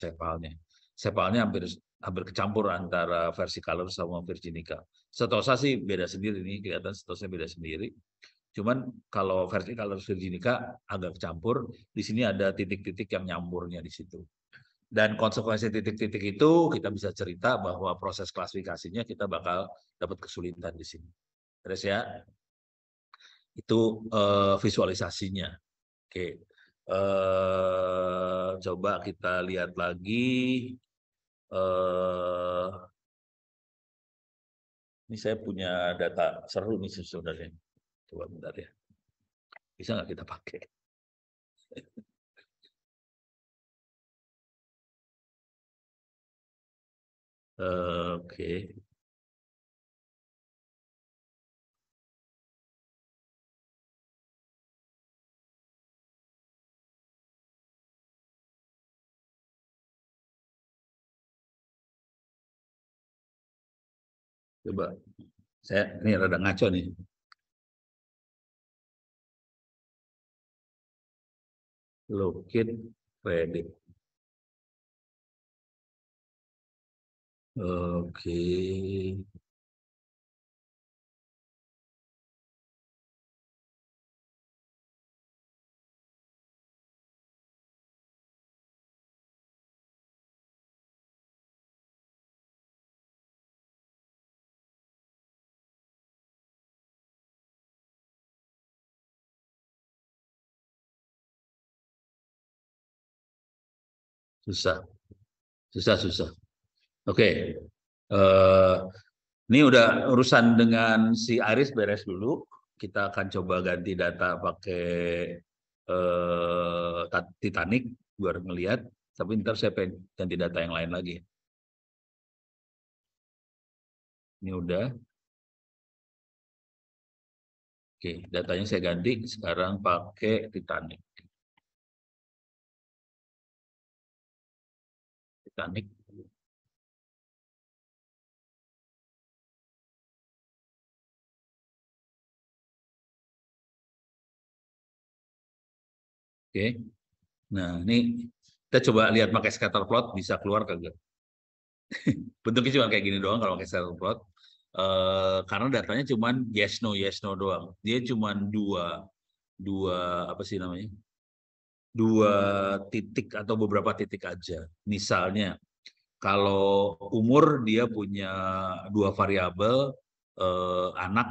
sepalnya. Sepalnya hampir hampir kecampur antara versi color sama virginica. Setosa sih beda sendiri nih, kelihatan setosa beda sendiri. Cuman kalau versi color virginica agak kecampur, di sini ada titik-titik yang nyamburnya di situ. Dan konsekuensi titik-titik itu kita bisa cerita bahwa proses klasifikasinya kita bakal dapat kesulitan di sini. Terus ya, itu uh, visualisasinya. Oke, eh, coba kita lihat lagi eh, ini saya punya data seru nih sebenarnya coba bentar ya bisa nggak kita pakai eh, Oke. Coba. Saya ini rada ngaco nih. login, kredit. Oke. Okay. susah susah susah oke okay. uh, eh, ini udah urusan dengan si Aris beres dulu kita akan coba ganti data pakai uh, Titanic biar melihat tapi ntar saya pengen ganti data yang lain lagi ini udah Oke, datanya saya ganti sekarang pakai Titanic. Oke. Nah, ini kita coba lihat pakai scatter plot bisa keluar kagak. Bentuknya cuma kayak gini doang kalau pakai scatter plot. Uh, karena datanya cuma yes no yes no doang. Dia cuma dua dua apa sih namanya? dua titik atau beberapa titik aja. Misalnya kalau umur dia punya dua variabel eh, anak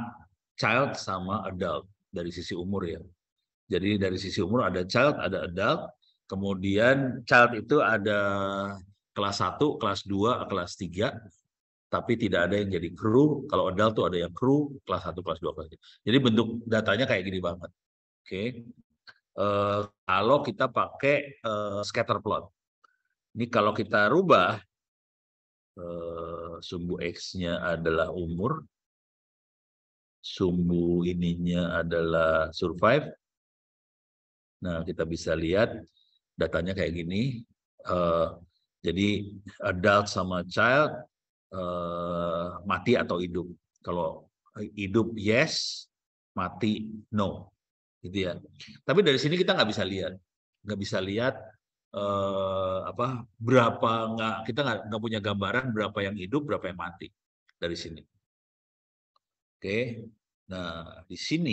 child sama adult dari sisi umur ya. Jadi dari sisi umur ada child, ada adult. Kemudian child itu ada kelas 1, kelas 2, kelas 3, tapi tidak ada yang jadi kru. Kalau adult tuh ada yang kru, kelas 1, kelas 2, kelas 3. Jadi bentuk datanya kayak gini banget. Oke. Okay uh, kalau kita pakai uh, scatter plot. Ini kalau kita rubah uh, sumbu x-nya adalah umur, sumbu ininya adalah survive. Nah, kita bisa lihat datanya kayak gini. Uh, jadi adult sama child uh, mati atau hidup. Kalau hidup yes, mati no gitu ya. Hmm. Tapi dari sini kita nggak bisa lihat, nggak bisa lihat eh, apa berapa nggak kita nggak nggak punya gambaran berapa yang hidup berapa yang mati dari sini. Oke, nah di sini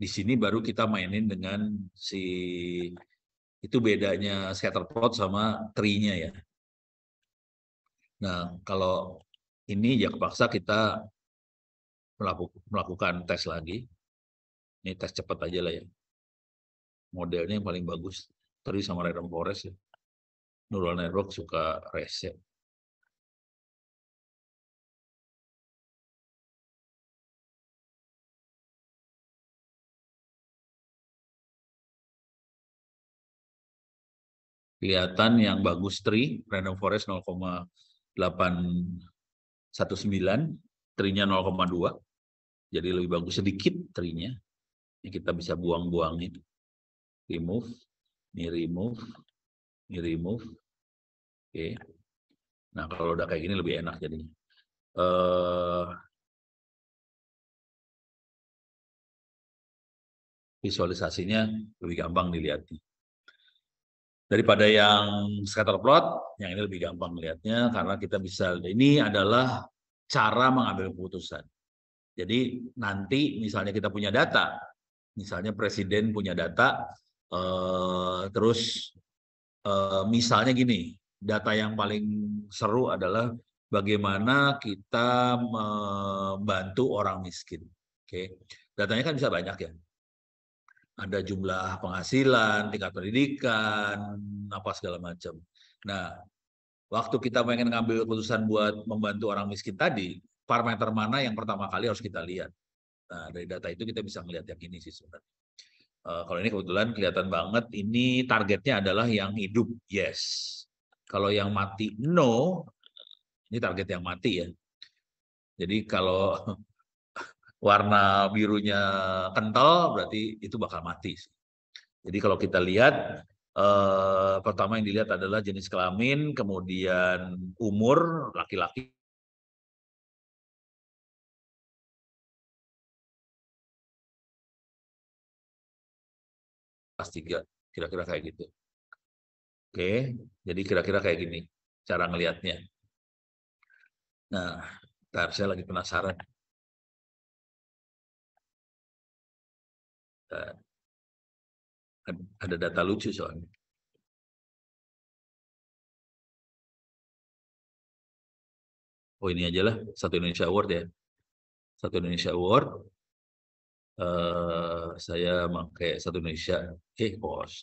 di sini baru kita mainin dengan si itu bedanya scatter plot sama tree-nya ya. Nah kalau ini ya kepaksa kita melakukan tes lagi. Ini tes cepat aja lah ya. Modelnya yang paling bagus tadi sama Random Forest ya. Neural network suka reset. kelihatan yang bagus tri random forest 0,819 trinya 0,2 jadi lebih bagus sedikit trinya ini kita bisa buang-buang itu remove ini remove ini remove oke okay. nah kalau udah kayak gini lebih enak jadinya uh, visualisasinya lebih gampang dilihat daripada yang scatter plot yang ini lebih gampang melihatnya karena kita bisa ini adalah cara mengambil keputusan jadi nanti misalnya kita punya data, misalnya presiden punya data, eh, terus eh, misalnya gini, data yang paling seru adalah bagaimana kita membantu orang miskin. Oke, datanya kan bisa banyak ya. Ada jumlah penghasilan, tingkat pendidikan, apa segala macam. Nah, waktu kita pengen ngambil keputusan buat membantu orang miskin tadi, parameter mana yang pertama kali harus kita lihat. Nah, dari data itu kita bisa melihat yang ini sih sebenarnya. Uh, kalau ini kebetulan kelihatan banget, ini targetnya adalah yang hidup, yes. Kalau yang mati, no. Ini target yang mati ya. Jadi kalau warna birunya kental, berarti itu bakal mati. Jadi kalau kita lihat, eh, pertama yang dilihat adalah jenis kelamin, kemudian umur, laki-laki kelas 3. Kira-kira kayak gitu. Oke, jadi kira-kira kayak gini cara ngelihatnya. Nah, tar saya lagi penasaran. Ada data lucu soalnya. Oh ini aja lah, satu Indonesia Award ya. Satu Indonesia Award, Eh, saya pakai satu Indonesia eh, ke bos.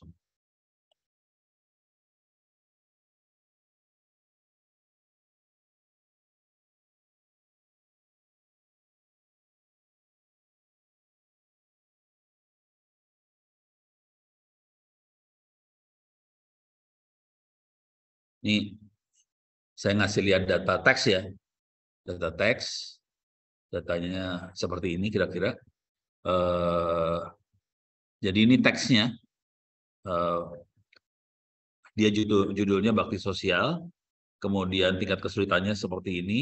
Ini saya ngasih lihat data teks ya. Data teks, datanya seperti ini kira-kira. Eh, jadi ini teksnya, uh, dia judul, judulnya bakti sosial, kemudian tingkat kesulitannya seperti ini,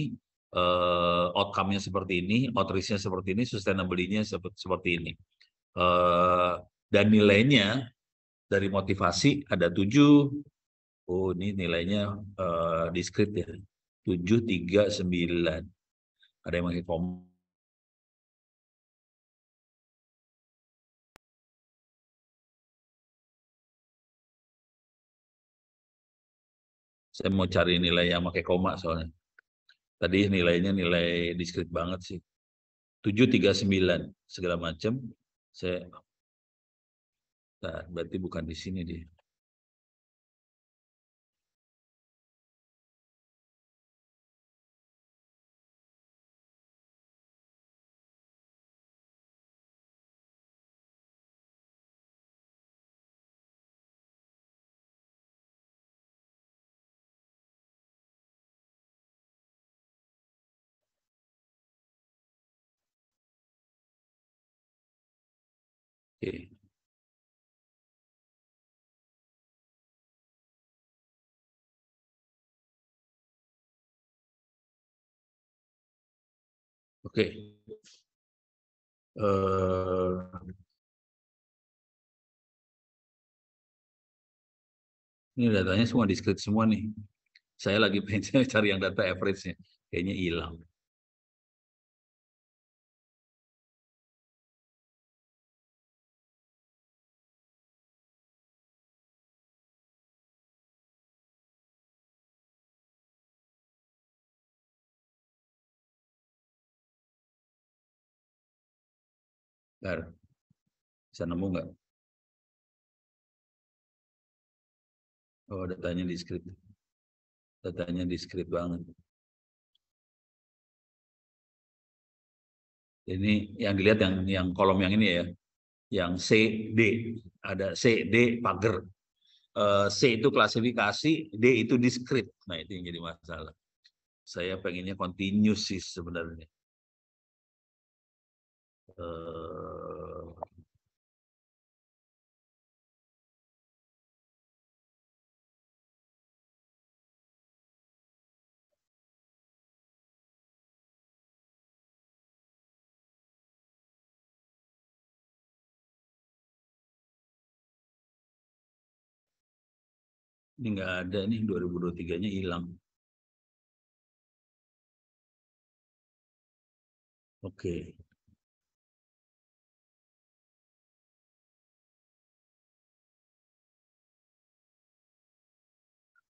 uh, outcome-nya seperti ini, outreach-nya seperti ini, sustainability-nya seperti ini. Uh, dan nilainya dari motivasi ada tujuh, oh ini nilainya uh, diskrit ya, tujuh, tiga, sembilan. Ada yang masih Saya mau cari nilai yang pakai koma soalnya. Tadi nilainya nilai diskrit banget sih. 739 segala macam. Saya Nah, berarti bukan di sini dia. Oke, Oke. Uh, ini datanya semua diskrit semua nih. Saya lagi pengen cari yang data average-nya. Kayaknya hilang. Bentar. bisa nemu nggak? Oh, datanya di script. Datanya di script banget. Ini yang dilihat yang yang kolom yang ini ya, yang C, D. Ada C, D, pagar. Eh, C itu klasifikasi, D itu diskrit. Nah, itu yang jadi masalah. Saya pengennya continuous sih sebenarnya. Eh, ini nggak ada nih 2023-nya hilang. Oke. Okay.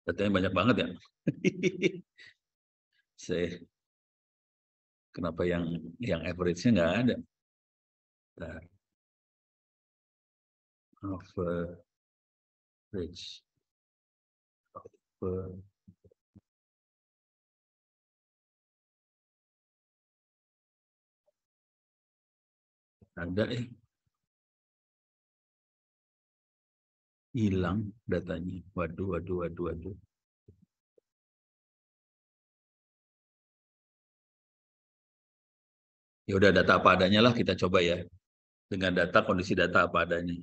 Katanya banyak banget ya. Saya kenapa yang yang average-nya nggak ada? Bentar. Average ber ada eh hilang datanya waduh waduh waduh waduh ya udah data apa adanya lah kita coba ya dengan data kondisi data apa adanya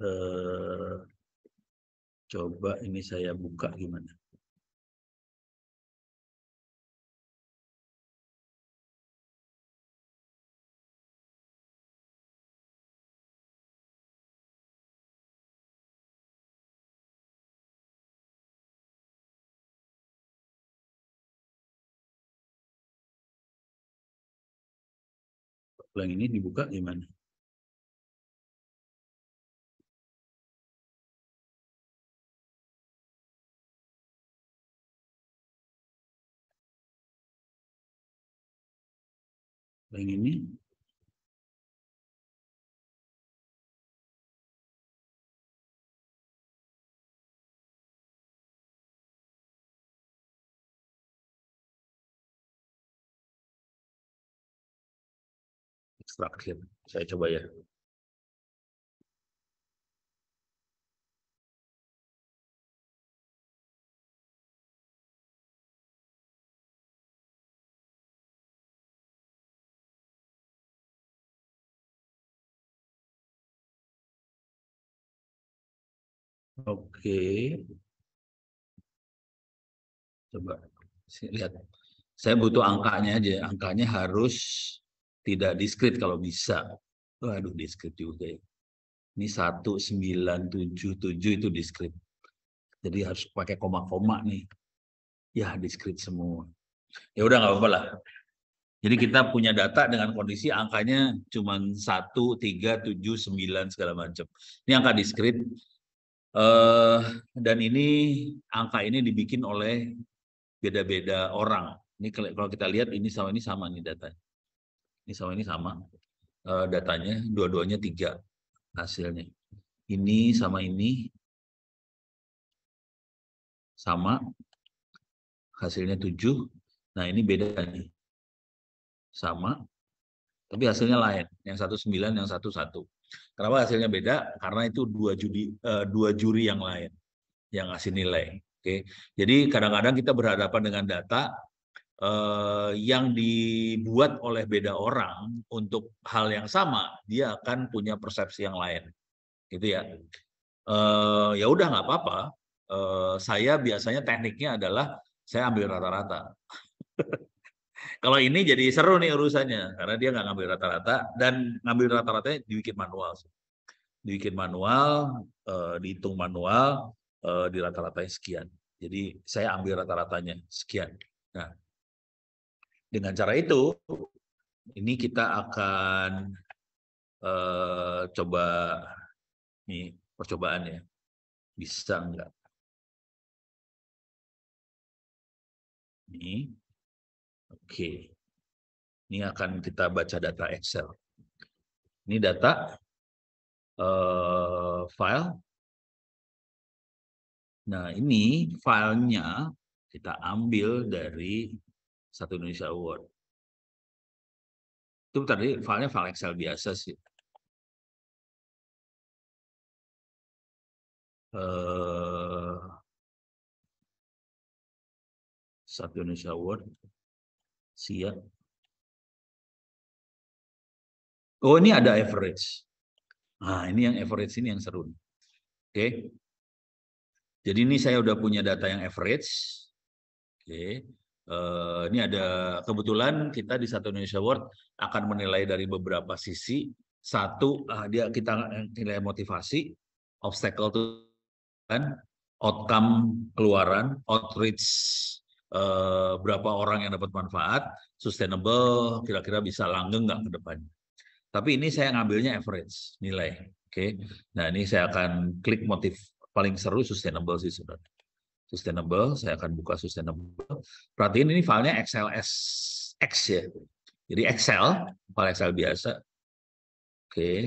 eh, Coba ini saya buka gimana. Yang ini dibuka gimana? yang ini terakhir saya coba ya Oke. Coba lihat. Saya butuh angkanya aja. Angkanya harus tidak diskrit kalau bisa. Waduh, diskrit juga ya. Ini 1977 itu diskrit. Jadi harus pakai koma-koma nih. Ya, diskrit semua. Ya udah nggak apa-apa lah. Jadi kita punya data dengan kondisi angkanya cuma 1, 3, 7, 9 segala macam. Ini angka diskrit Uh, dan ini angka ini dibikin oleh beda-beda orang. Ini kalau kita lihat ini sama ini sama nih datanya. Ini sama ini sama uh, datanya. Dua-duanya tiga hasilnya. Ini sama ini sama hasilnya tujuh. Nah ini beda nih sama tapi hasilnya lain. Yang satu sembilan, yang satu satu. Kenapa hasilnya beda? Karena itu dua juri uh, eh, dua juri yang lain yang ngasih nilai. Oke. Okay. Jadi kadang-kadang kita berhadapan dengan data uh, yang dibuat oleh beda orang untuk hal yang sama, dia akan punya persepsi yang lain. Gitu ya. Uh, ya udah nggak apa-apa. Uh, saya biasanya tekniknya adalah saya ambil rata-rata. Kalau ini jadi seru nih urusannya karena dia nggak ngambil rata-rata dan ngambil rata-ratanya dibikin manual. Dibikin manual, e, dihitung manual, e, di rata-ratanya sekian. Jadi saya ambil rata-ratanya sekian. Nah, dengan cara itu ini kita akan e, coba nih percobaannya Bisa enggak? Nih. Oke. Ini akan kita baca data Excel. Ini data uh, file. Nah, ini filenya kita ambil dari Satu Indonesia Award. Itu tadi filenya file Excel biasa sih. Uh, Satu Indonesia Award Siap. Oh ini ada average. Nah ini yang average ini yang seru. Oke. Okay. Jadi ini saya udah punya data yang average. Oke. Okay. Eh, ini ada kebetulan kita di satu Indonesia World akan menilai dari beberapa sisi. Satu ah, dia kita nilai motivasi, obstacle to kan, outcome keluaran, outreach Eh, berapa orang yang dapat manfaat, sustainable, hmm. kira-kira bisa langgeng nggak ke depan. Tapi ini saya ngambilnya average nilai. Oke. Okay? Nah, ini saya akan klik motif paling seru sustainable sih saudara. Sustainable, saya akan buka sustainable. Perhatiin ini filenya XLSX X ya. Jadi Excel, file Excel biasa. Oke. Okay.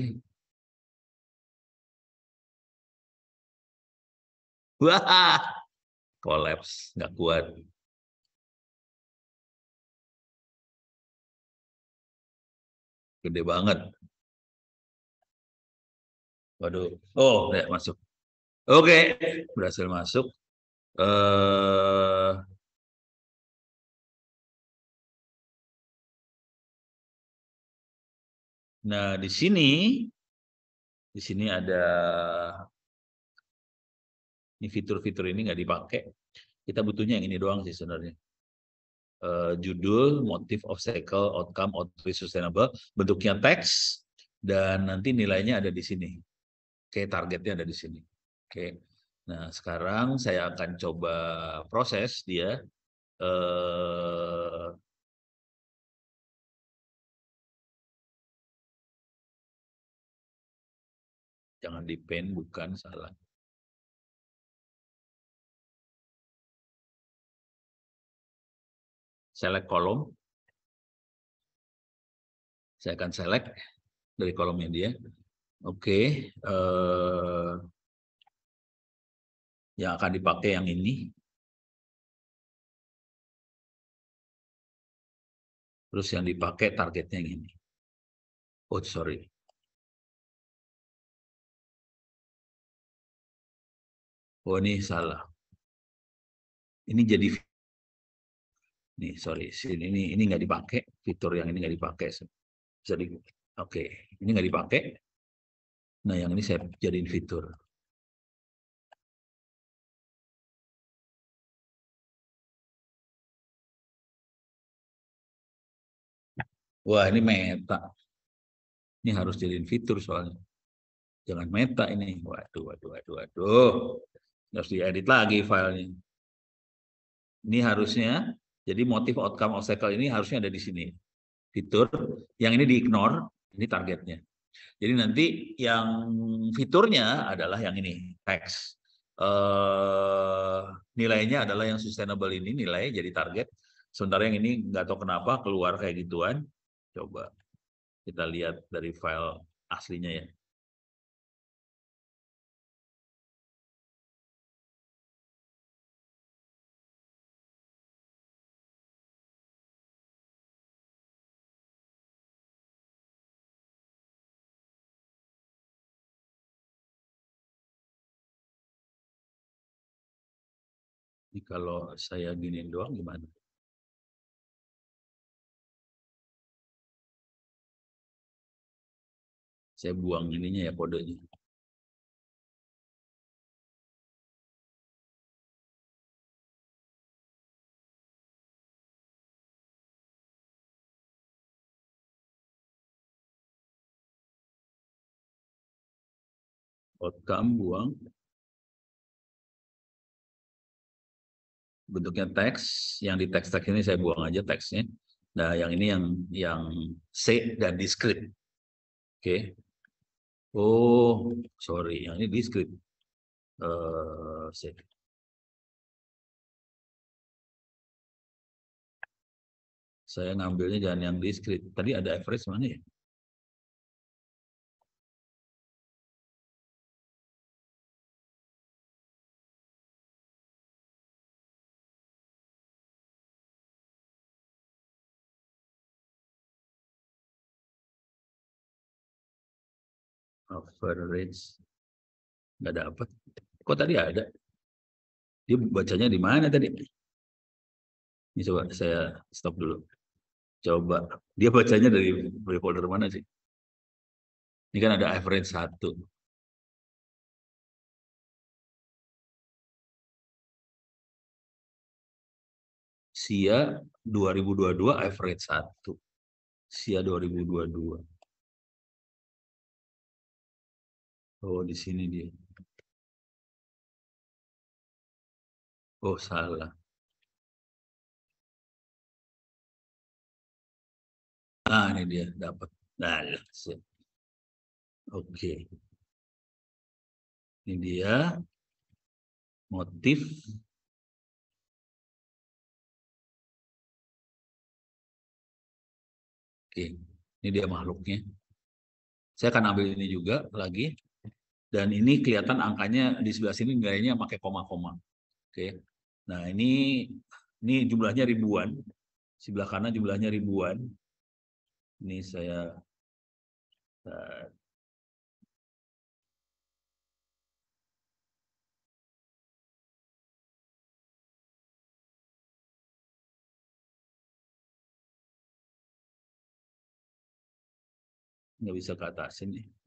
Wah, collapse, nggak kuat. Gede banget. Waduh. Oh, ya, masuk. Oke, berhasil masuk. Uh, nah, di sini di sini ada ini fitur-fitur ini nggak dipakai. Kita butuhnya yang ini doang sih sebenarnya. Eh, judul, motif, of cycle outcome, outreach, sustainable, bentuknya teks, dan nanti nilainya ada di sini. Oke, okay, targetnya ada di sini. Oke. Okay. Nah, sekarang saya akan coba proses dia. Uh, jangan di bukan salah select kolom. Saya akan select dari kolomnya dia. Oke, eh, yang akan dipakai yang ini. Terus yang dipakai targetnya yang ini. Oh, sorry. Oh, ini salah. Ini jadi Nih, sorry, sini ini ini nggak dipakai, fitur yang ini nggak dipakai. Bisa oke, okay. ini nggak dipakai. Nah, yang ini saya jadiin fitur. Wah, ini meta. Ini harus jadiin fitur soalnya. Jangan meta ini. Waduh, waduh, waduh, waduh. Harus diedit lagi filenya. Ini harusnya jadi motif outcome obstacle ini harusnya ada di sini. Fitur yang ini di ignore, ini targetnya. Jadi nanti yang fiturnya adalah yang ini, x Uh, eh, nilainya adalah yang sustainable ini nilai jadi target. Sementara yang ini nggak tahu kenapa keluar kayak gituan. Coba kita lihat dari file aslinya ya. Jadi kalau saya gini doang gimana? Saya buang ininya ya kodenya. outcome buang bentuknya teks yang di teks-teks ini saya buang aja teksnya nah yang ini yang yang C dan diskrit oke okay. oh sorry yang ini diskrit uh, eh, C saya ngambilnya jangan yang diskrit tadi ada average mana ya average nggak dapat kok tadi ada dia bacanya di mana tadi ini coba saya stop dulu coba dia bacanya dari, folder mana sih ini kan ada average satu SIA 2022 average satu. SIA 2022. Oh, di sini dia. Oh, salah. Ah, ini dia dapat. Nah, ya, Oke. Ini dia motif Oke, ini dia makhluknya. Saya akan ambil ini juga lagi dan ini kelihatan angkanya di sebelah sini nilainya pakai koma-koma. Oke. Nah, ini ini jumlahnya ribuan. Sebelah kanan jumlahnya ribuan. Ini saya eh, nggak bisa ke atas ini.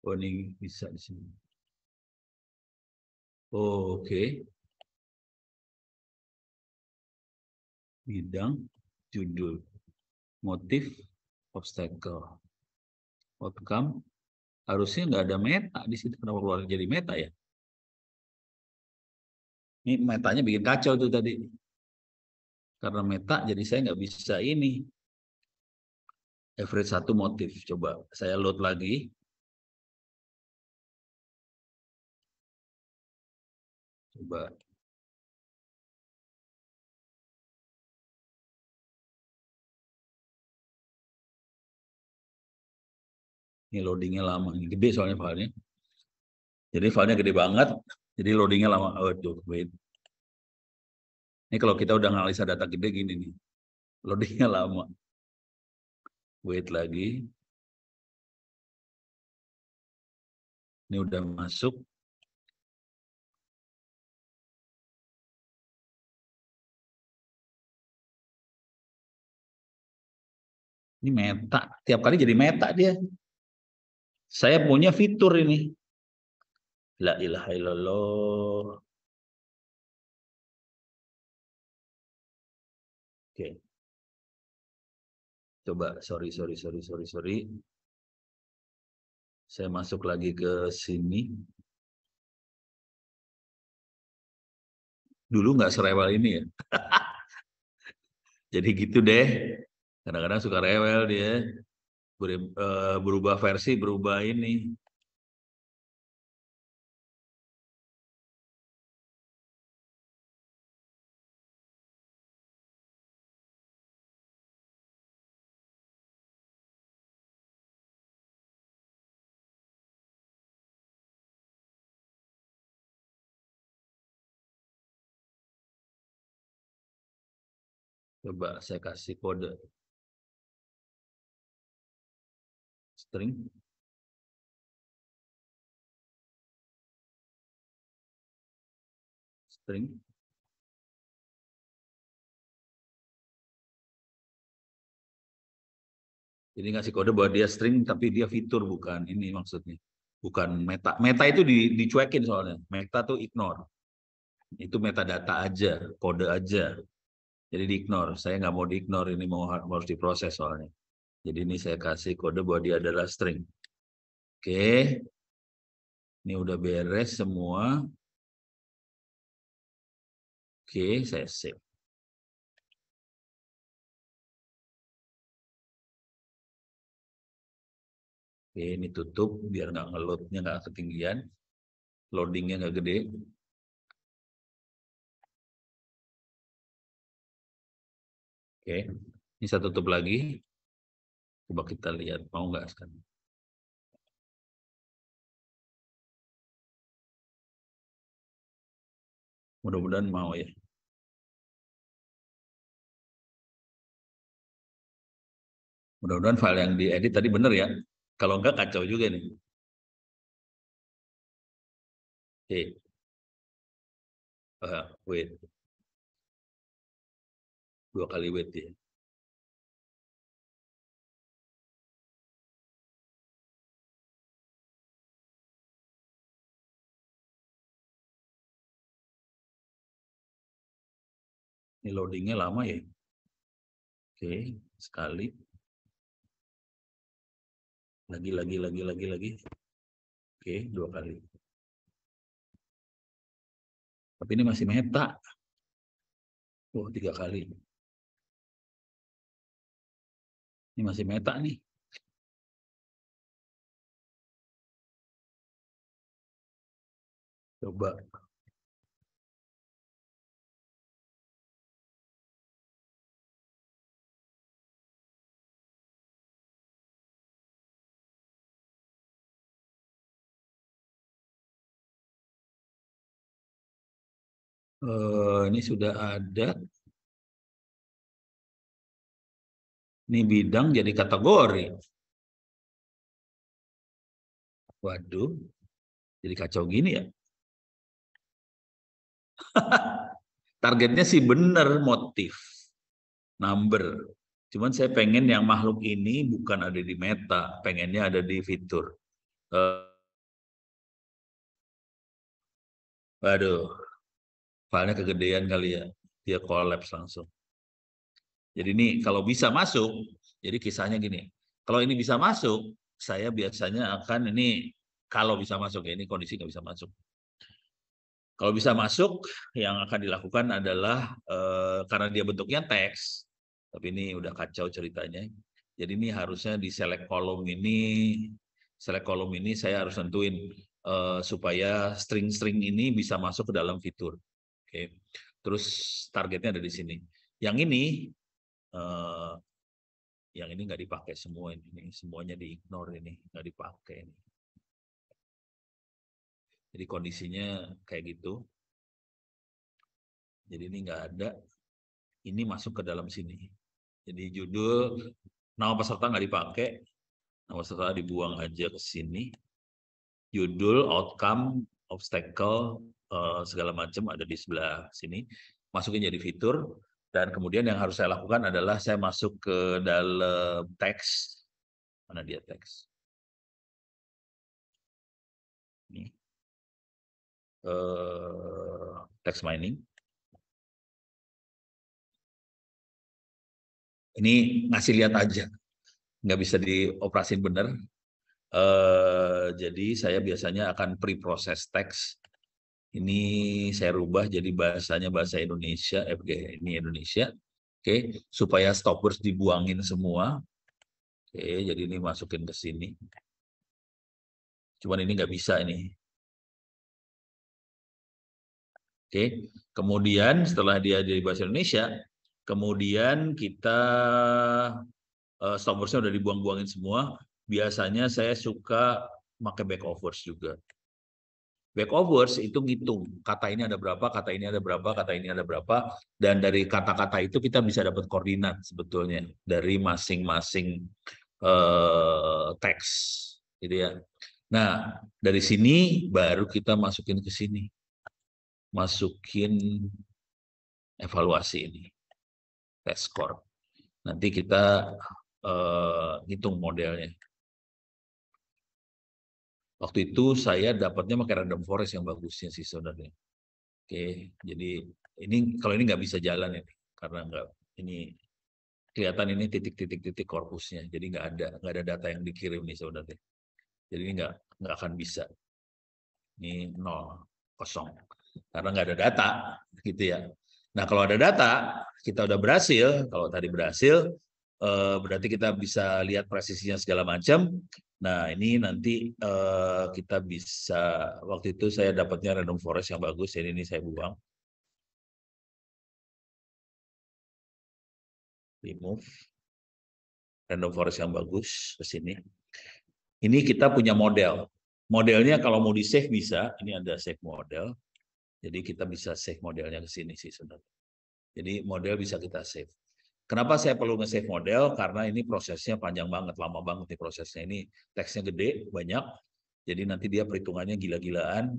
Oh bisa di sini. Oh, Oke. Bidang, judul, motif, obstacle, outcome. Harusnya nggak ada meta di situ. Kenapa keluar jadi meta ya? Ini metanya bikin kacau tuh tadi. Karena meta jadi saya nggak bisa ini. Average satu motif. Coba saya load lagi. ini loadingnya lama ini gede soalnya filenya jadi filenya gede banget jadi loadingnya lama aduh wait ini kalau kita udah analisa data gede gini nih loadingnya lama wait lagi ini udah masuk Ini meta, tiap kali jadi meta dia. Saya punya fitur ini. La ilaha illallah. Oke. Coba sorry sorry sorry sorry sorry. Saya masuk lagi ke sini. Dulu nggak serewal ini ya. Jadi gitu deh kadang-kadang suka rewel dia iya. eh, berubah versi berubah ini Coba saya kasih kode. string string Ini ngasih kode bahwa dia string tapi dia fitur bukan ini maksudnya. Bukan meta. Meta itu di, dicuekin soalnya. Meta tuh ignore. Itu metadata aja, kode aja. Jadi di ignore. Saya nggak mau di ignore ini mau harus diproses soalnya. Jadi ini saya kasih kode bahwa dia adalah string. Oke. Ini udah beres semua. Oke, saya save. Oke, ini tutup biar nggak ngelotnya nggak ketinggian. Loadingnya nggak gede. Oke, ini saya tutup lagi. Coba kita lihat, mau nggak sekarang? Mudah-mudahan mau ya. Mudah-mudahan file yang diedit tadi benar ya. Kalau enggak kacau juga nih. Oke. Okay. Uh, wait. Dua kali wait ya. Ini loadingnya lama ya. Oke, sekali. Lagi, lagi, lagi, lagi, lagi. Oke, dua kali. Tapi ini masih meta. Oh, tiga kali. Ini masih meta nih. Coba Eh, ini sudah ada ini bidang jadi kategori waduh jadi kacau gini ya targetnya sih benar motif number cuman saya pengen yang makhluk ini bukan ada di meta pengennya ada di fitur uh, waduh filenya kegedean kali ya, dia collapse langsung. Jadi ini kalau bisa masuk, jadi kisahnya gini, kalau ini bisa masuk, saya biasanya akan ini kalau bisa masuk ya ini kondisi nggak bisa masuk. Kalau bisa masuk, yang akan dilakukan adalah e, karena dia bentuknya teks, tapi ini udah kacau ceritanya. Jadi ini harusnya di select kolom ini, select kolom ini saya harus tentuin Uh, eh, supaya string-string ini bisa masuk ke dalam fitur. Oke. Terus targetnya ada di sini. Yang ini eh, yang ini nggak dipakai semua ini, semuanya diignore ini, nggak dipakai ini. Jadi kondisinya kayak gitu. Jadi ini nggak ada, ini masuk ke dalam sini. Jadi judul nama peserta nggak dipakai, nama peserta dibuang aja ke sini. Judul, outcome, obstacle, Eh, segala macam ada di sebelah sini. Masukin jadi fitur dan kemudian yang harus saya lakukan adalah saya masuk ke dalam teks. Mana dia teks? Ini. Uh, eh, text mining. Ini ngasih lihat aja, nggak bisa dioperasin benar, Uh, eh, jadi saya biasanya akan pre-process teks ini saya rubah jadi bahasanya bahasa Indonesia, FG eh, ini Indonesia. Oke, okay. supaya stoppers dibuangin semua. Oke, okay. jadi ini masukin ke sini. Cuman ini nggak bisa ini. Oke, okay. kemudian setelah dia jadi bahasa Indonesia, kemudian kita uh, stoppersnya udah dibuang-buangin semua. Biasanya saya suka pakai back overs juga. Backovers itu ngitung kata ini ada berapa, kata ini ada berapa, kata ini ada berapa, dan dari kata-kata itu kita bisa dapat koordinat sebetulnya dari masing-masing uh, teks, gitu ya. Nah dari sini baru kita masukin ke sini, masukin evaluasi ini, test score. Nanti kita uh, hitung modelnya. Waktu itu saya dapatnya pakai random forest yang bagusnya sih sebenarnya. Oke, jadi ini kalau ini nggak bisa jalan ini karena nggak ini kelihatan ini titik-titik-titik korpusnya, jadi nggak ada nggak ada data yang dikirim nih sebenarnya. Jadi ini nggak nggak akan bisa. Ini nol kosong karena nggak ada data gitu ya. Nah kalau ada data kita udah berhasil, kalau tadi berhasil eh, berarti kita bisa lihat presisinya segala macam. Nah, ini nanti uh, kita bisa waktu itu saya dapatnya random forest yang bagus, jadi ini saya buang. Remove random forest yang bagus ke sini. Ini kita punya model. Modelnya kalau mau di save bisa, ini ada save model. Jadi kita bisa save modelnya ke sini sih sebenarnya. Jadi model bisa kita save. Kenapa saya perlu nge-save model? Karena ini prosesnya panjang banget, lama banget nih prosesnya. Ini teksnya gede, banyak. Jadi nanti dia perhitungannya gila-gilaan,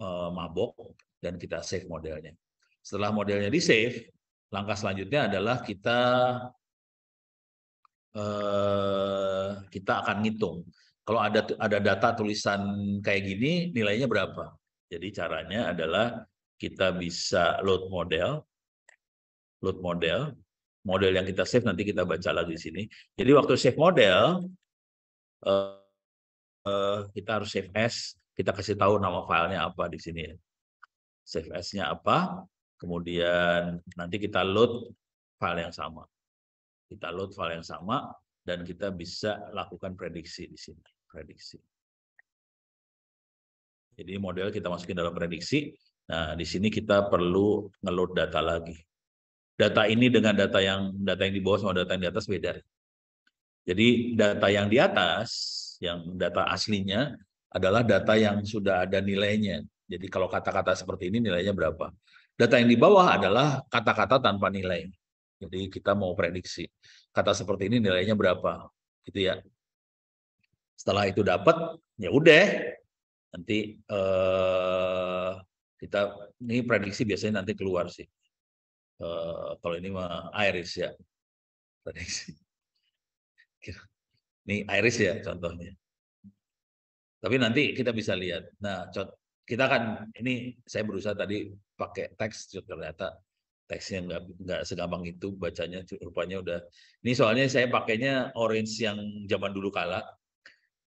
eh, mabok, dan kita save modelnya. Setelah modelnya di-save, langkah selanjutnya adalah kita eh, kita akan ngitung. Kalau ada ada data tulisan kayak gini, nilainya berapa? Jadi caranya adalah kita bisa load model, load model, model yang kita save nanti kita baca lagi di sini. Jadi waktu save model uh, kita harus save as, kita kasih tahu nama filenya apa di sini. Save as-nya apa? Kemudian nanti kita load file yang sama. Kita load file yang sama dan kita bisa lakukan prediksi di sini, prediksi. Jadi model kita masukin dalam prediksi. Nah, di sini kita perlu ngeload data lagi data ini dengan data yang data yang di bawah sama data yang di atas beda. Jadi data yang di atas, yang data aslinya adalah data yang sudah ada nilainya. Jadi kalau kata-kata seperti ini nilainya berapa? Data yang di bawah adalah kata-kata tanpa nilai. Jadi kita mau prediksi kata seperti ini nilainya berapa, gitu ya. Setelah itu dapat, ya udah nanti eh, kita ini prediksi biasanya nanti keluar sih uh, kalau ini mah Iris ya. Ini Iris ya contohnya. Tapi nanti kita bisa lihat. Nah, kita kan ini saya berusaha tadi pakai teks ternyata teksnya nggak nggak segampang itu bacanya rupanya udah ini soalnya saya pakainya orange yang zaman dulu kala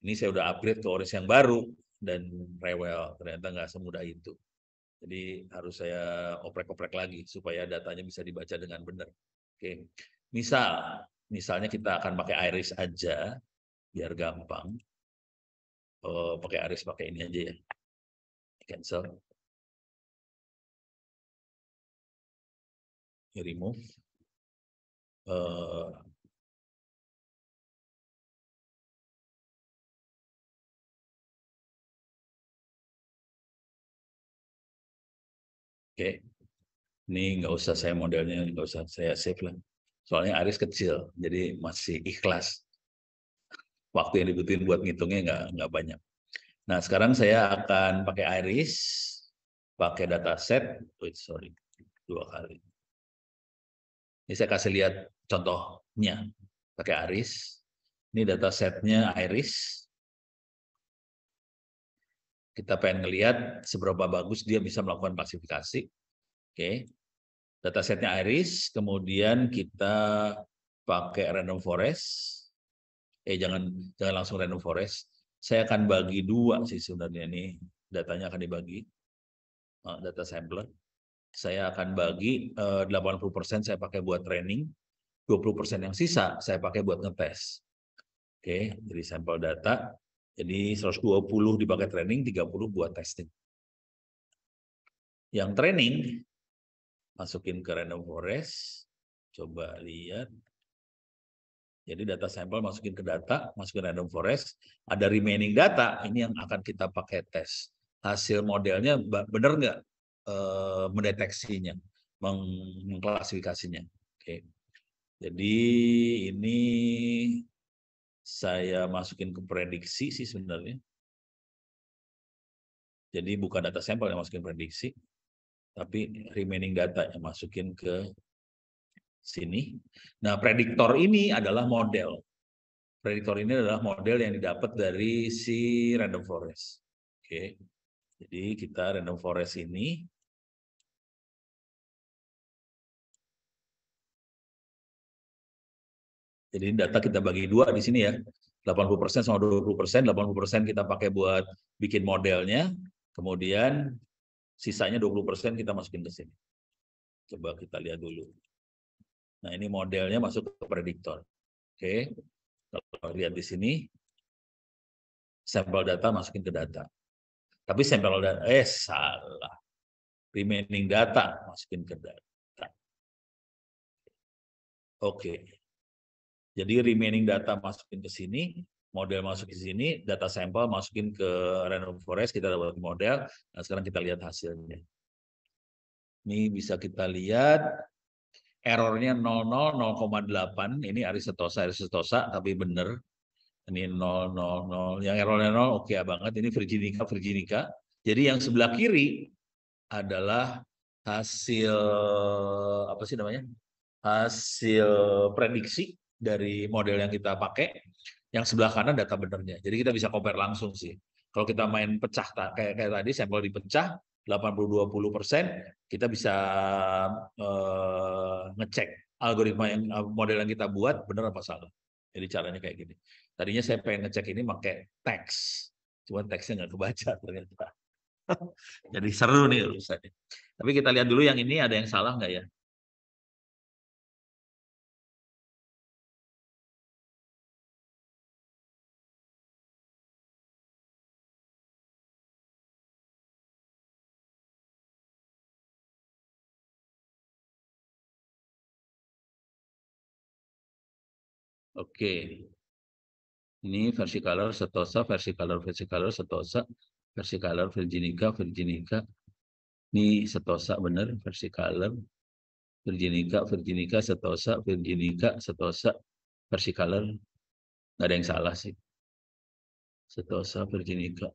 ini saya udah upgrade ke orange yang baru dan rewel ternyata nggak semudah itu jadi harus saya oprek-oprek lagi supaya datanya bisa dibaca dengan benar. Oke. Misal, misalnya kita akan pakai iris aja biar gampang. Oh, pakai iris pakai ini aja ya. Cancel. Remove. Uh, Oke. Ini nggak usah saya modelnya, nggak usah saya save lah. Soalnya Aris kecil, jadi masih ikhlas. Waktu yang dibutuhin buat ngitungnya nggak nggak banyak. Nah, sekarang saya akan pakai Iris, pakai dataset. Wait, sorry, dua kali. Ini saya kasih lihat contohnya pakai Iris. Ini data setnya Iris. Kita pengen ngelihat seberapa bagus dia bisa melakukan klasifikasi. Oke. Okay. setnya Iris, kemudian kita pakai random forest. Eh jangan jangan langsung random forest. Saya akan bagi dua sih sebenarnya ini datanya akan dibagi eh, data sampler. Saya akan bagi 80% eh, saya pakai buat training, 20% yang sisa saya pakai buat ngetes. Oke, jadi sampel data jadi 120 dipakai training, 30 buat testing. Yang training, masukin ke random forest, coba lihat. Jadi data sampel masukin ke data, masukin random forest, ada remaining data, ini yang akan kita pakai tes. Hasil modelnya benar nggak e, mendeteksinya, mengklasifikasinya. Oke. Jadi ini saya masukin ke prediksi sih sebenarnya. Jadi bukan data sampel yang masukin prediksi, tapi remaining data yang masukin ke sini. Nah, prediktor ini adalah model. Prediktor ini adalah model yang didapat dari si random forest. Oke. Jadi kita random forest ini Jadi data kita bagi dua di sini ya. 80% sama 20%, 80% kita pakai buat bikin modelnya, kemudian sisanya 20% kita masukin ke sini. Coba kita lihat dulu. Nah, ini modelnya masuk ke prediktor. Oke. Kalau lihat di sini sampel data masukin ke data. Tapi sampel data eh salah. Remaining data masukin ke data. Oke. Jadi remaining data masukin ke sini, model masuk ke sini, data sampel masukin ke random forest, kita dapat model. Nah, sekarang kita lihat hasilnya. Ini bisa kita lihat errornya 00 0,8. Ini Aristotosa Aristotosa tapi benar. Ini 000 yang errornya 0 oke okay banget. Ini Virginica Virginica. Jadi yang sebelah kiri adalah hasil apa sih namanya? hasil prediksi dari model yang kita pakai, yang sebelah kanan data benernya. Jadi kita bisa compare langsung sih. Kalau kita main pecah kayak kayak tadi sampel dipecah 80-20 persen, kita bisa uh, ngecek algoritma yang eh, model yang kita buat benar apa salah. Jadi caranya kayak gini. Tadinya saya pengen ngecek ini pakai teks, cuman teksnya nggak kebaca ternyata. Jadi seru nih urusannya. Tapi kita lihat dulu yang ini ada yang salah nggak ya? Oke. Ini versi color setosa, versi color, versi color setosa, versi color virginica, virginica. Ini setosa benar, versi color. Virginica, virginica, setosa, virginica, setosa, versi color. Nggak ada yang salah sih. Setosa, virginica.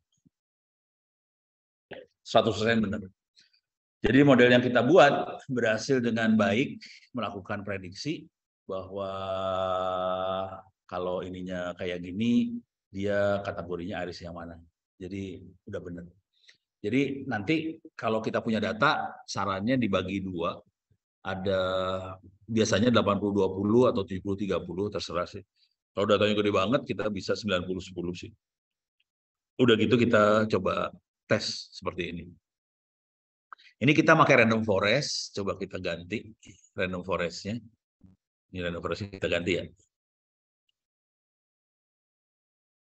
100% benar. Jadi model yang kita buat berhasil dengan baik melakukan prediksi bahwa kalau ininya kayak gini dia kategorinya iris yang mana. Jadi udah bener Jadi nanti kalau kita punya data sarannya dibagi dua. Ada biasanya 80 20 atau 70 30 terserah sih. Kalau datanya gede banget kita bisa 90 10 sih. Udah gitu kita coba tes seperti ini. Ini kita pakai random forest, coba kita ganti random forestnya nilai kan operasi kita ganti ya.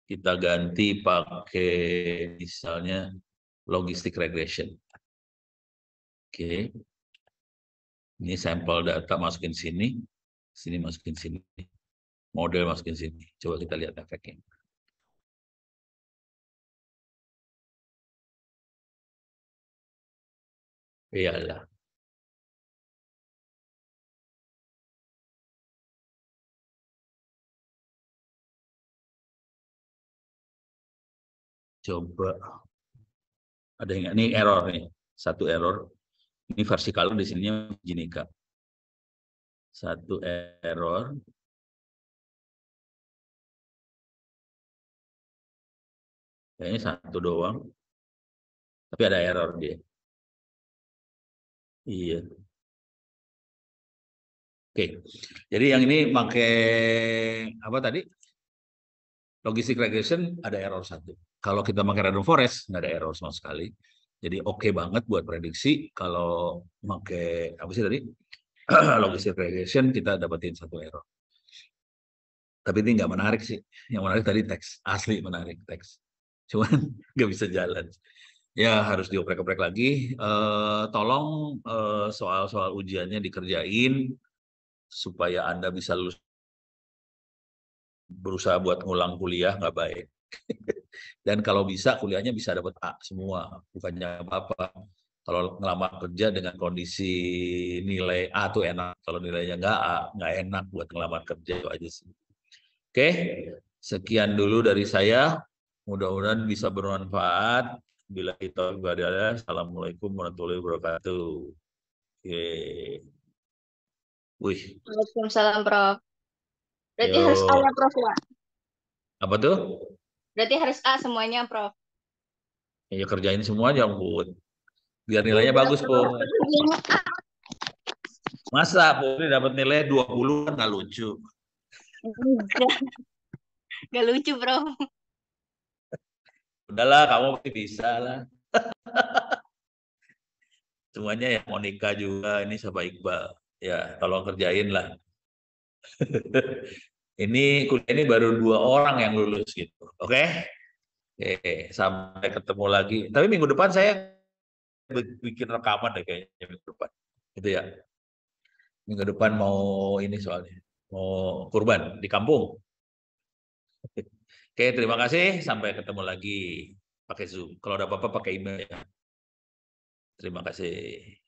Kita ganti pakai misalnya logistik regression. Oke. Okay. Ini sampel data masukin sini, sini masukin sini, model masukin sini. Coba kita lihat efeknya. Iyalah. Iya. coba ada yang ini error nih satu error ini versi kalung di sininya jinika satu error kayaknya satu doang tapi ada error dia iya oke jadi yang ini pakai apa tadi logistik regression ada error satu kalau kita pakai random forest, nggak ada error sama sekali. Jadi oke okay banget buat prediksi. Kalau pakai apa sih tadi? Logistic regression kita dapetin satu error. Tapi ini nggak menarik sih. Yang menarik tadi teks. Asli menarik teks. Cuman nggak bisa jalan. Ya harus dioprek-oprek lagi. Uh, tolong eh, soal-soal uh, ujiannya dikerjain supaya Anda bisa lulus berusaha buat ngulang kuliah nggak baik. dan kalau bisa kuliahnya bisa dapat A semua bukannya apa-apa kalau ngelamar kerja dengan kondisi nilai A tuh enak kalau nilainya nggak A nggak enak buat ngelamar kerja itu aja sih oke sekian dulu dari saya mudah-mudahan bisa bermanfaat bila kita berada assalamualaikum warahmatullahi wabarakatuh oke wih Waalaikumsalam Prof berarti harus ada Prof ya apa tuh Berarti harus A semuanya, Prof. Ya kerjain semuanya, Bun. Biar iya, nilainya bagus, Bun. Masa Putri dapat nilai 20 kan nggak lucu. Gak lucu, Bro. Udahlah, kamu pasti bisa lah. Semuanya ya Monica juga ini sama Iqbal. Ya, tolong kerjain lah ini kuliah ini baru dua orang yang lulus gitu oke okay? Oke, sampai ketemu lagi. Tapi minggu depan saya bikin rekaman deh kayaknya minggu depan. Gitu ya. Minggu depan mau ini soalnya, mau kurban di kampung. Oke, terima kasih. Sampai ketemu lagi pakai Zoom. Kalau ada apa-apa pakai email ya. Terima kasih.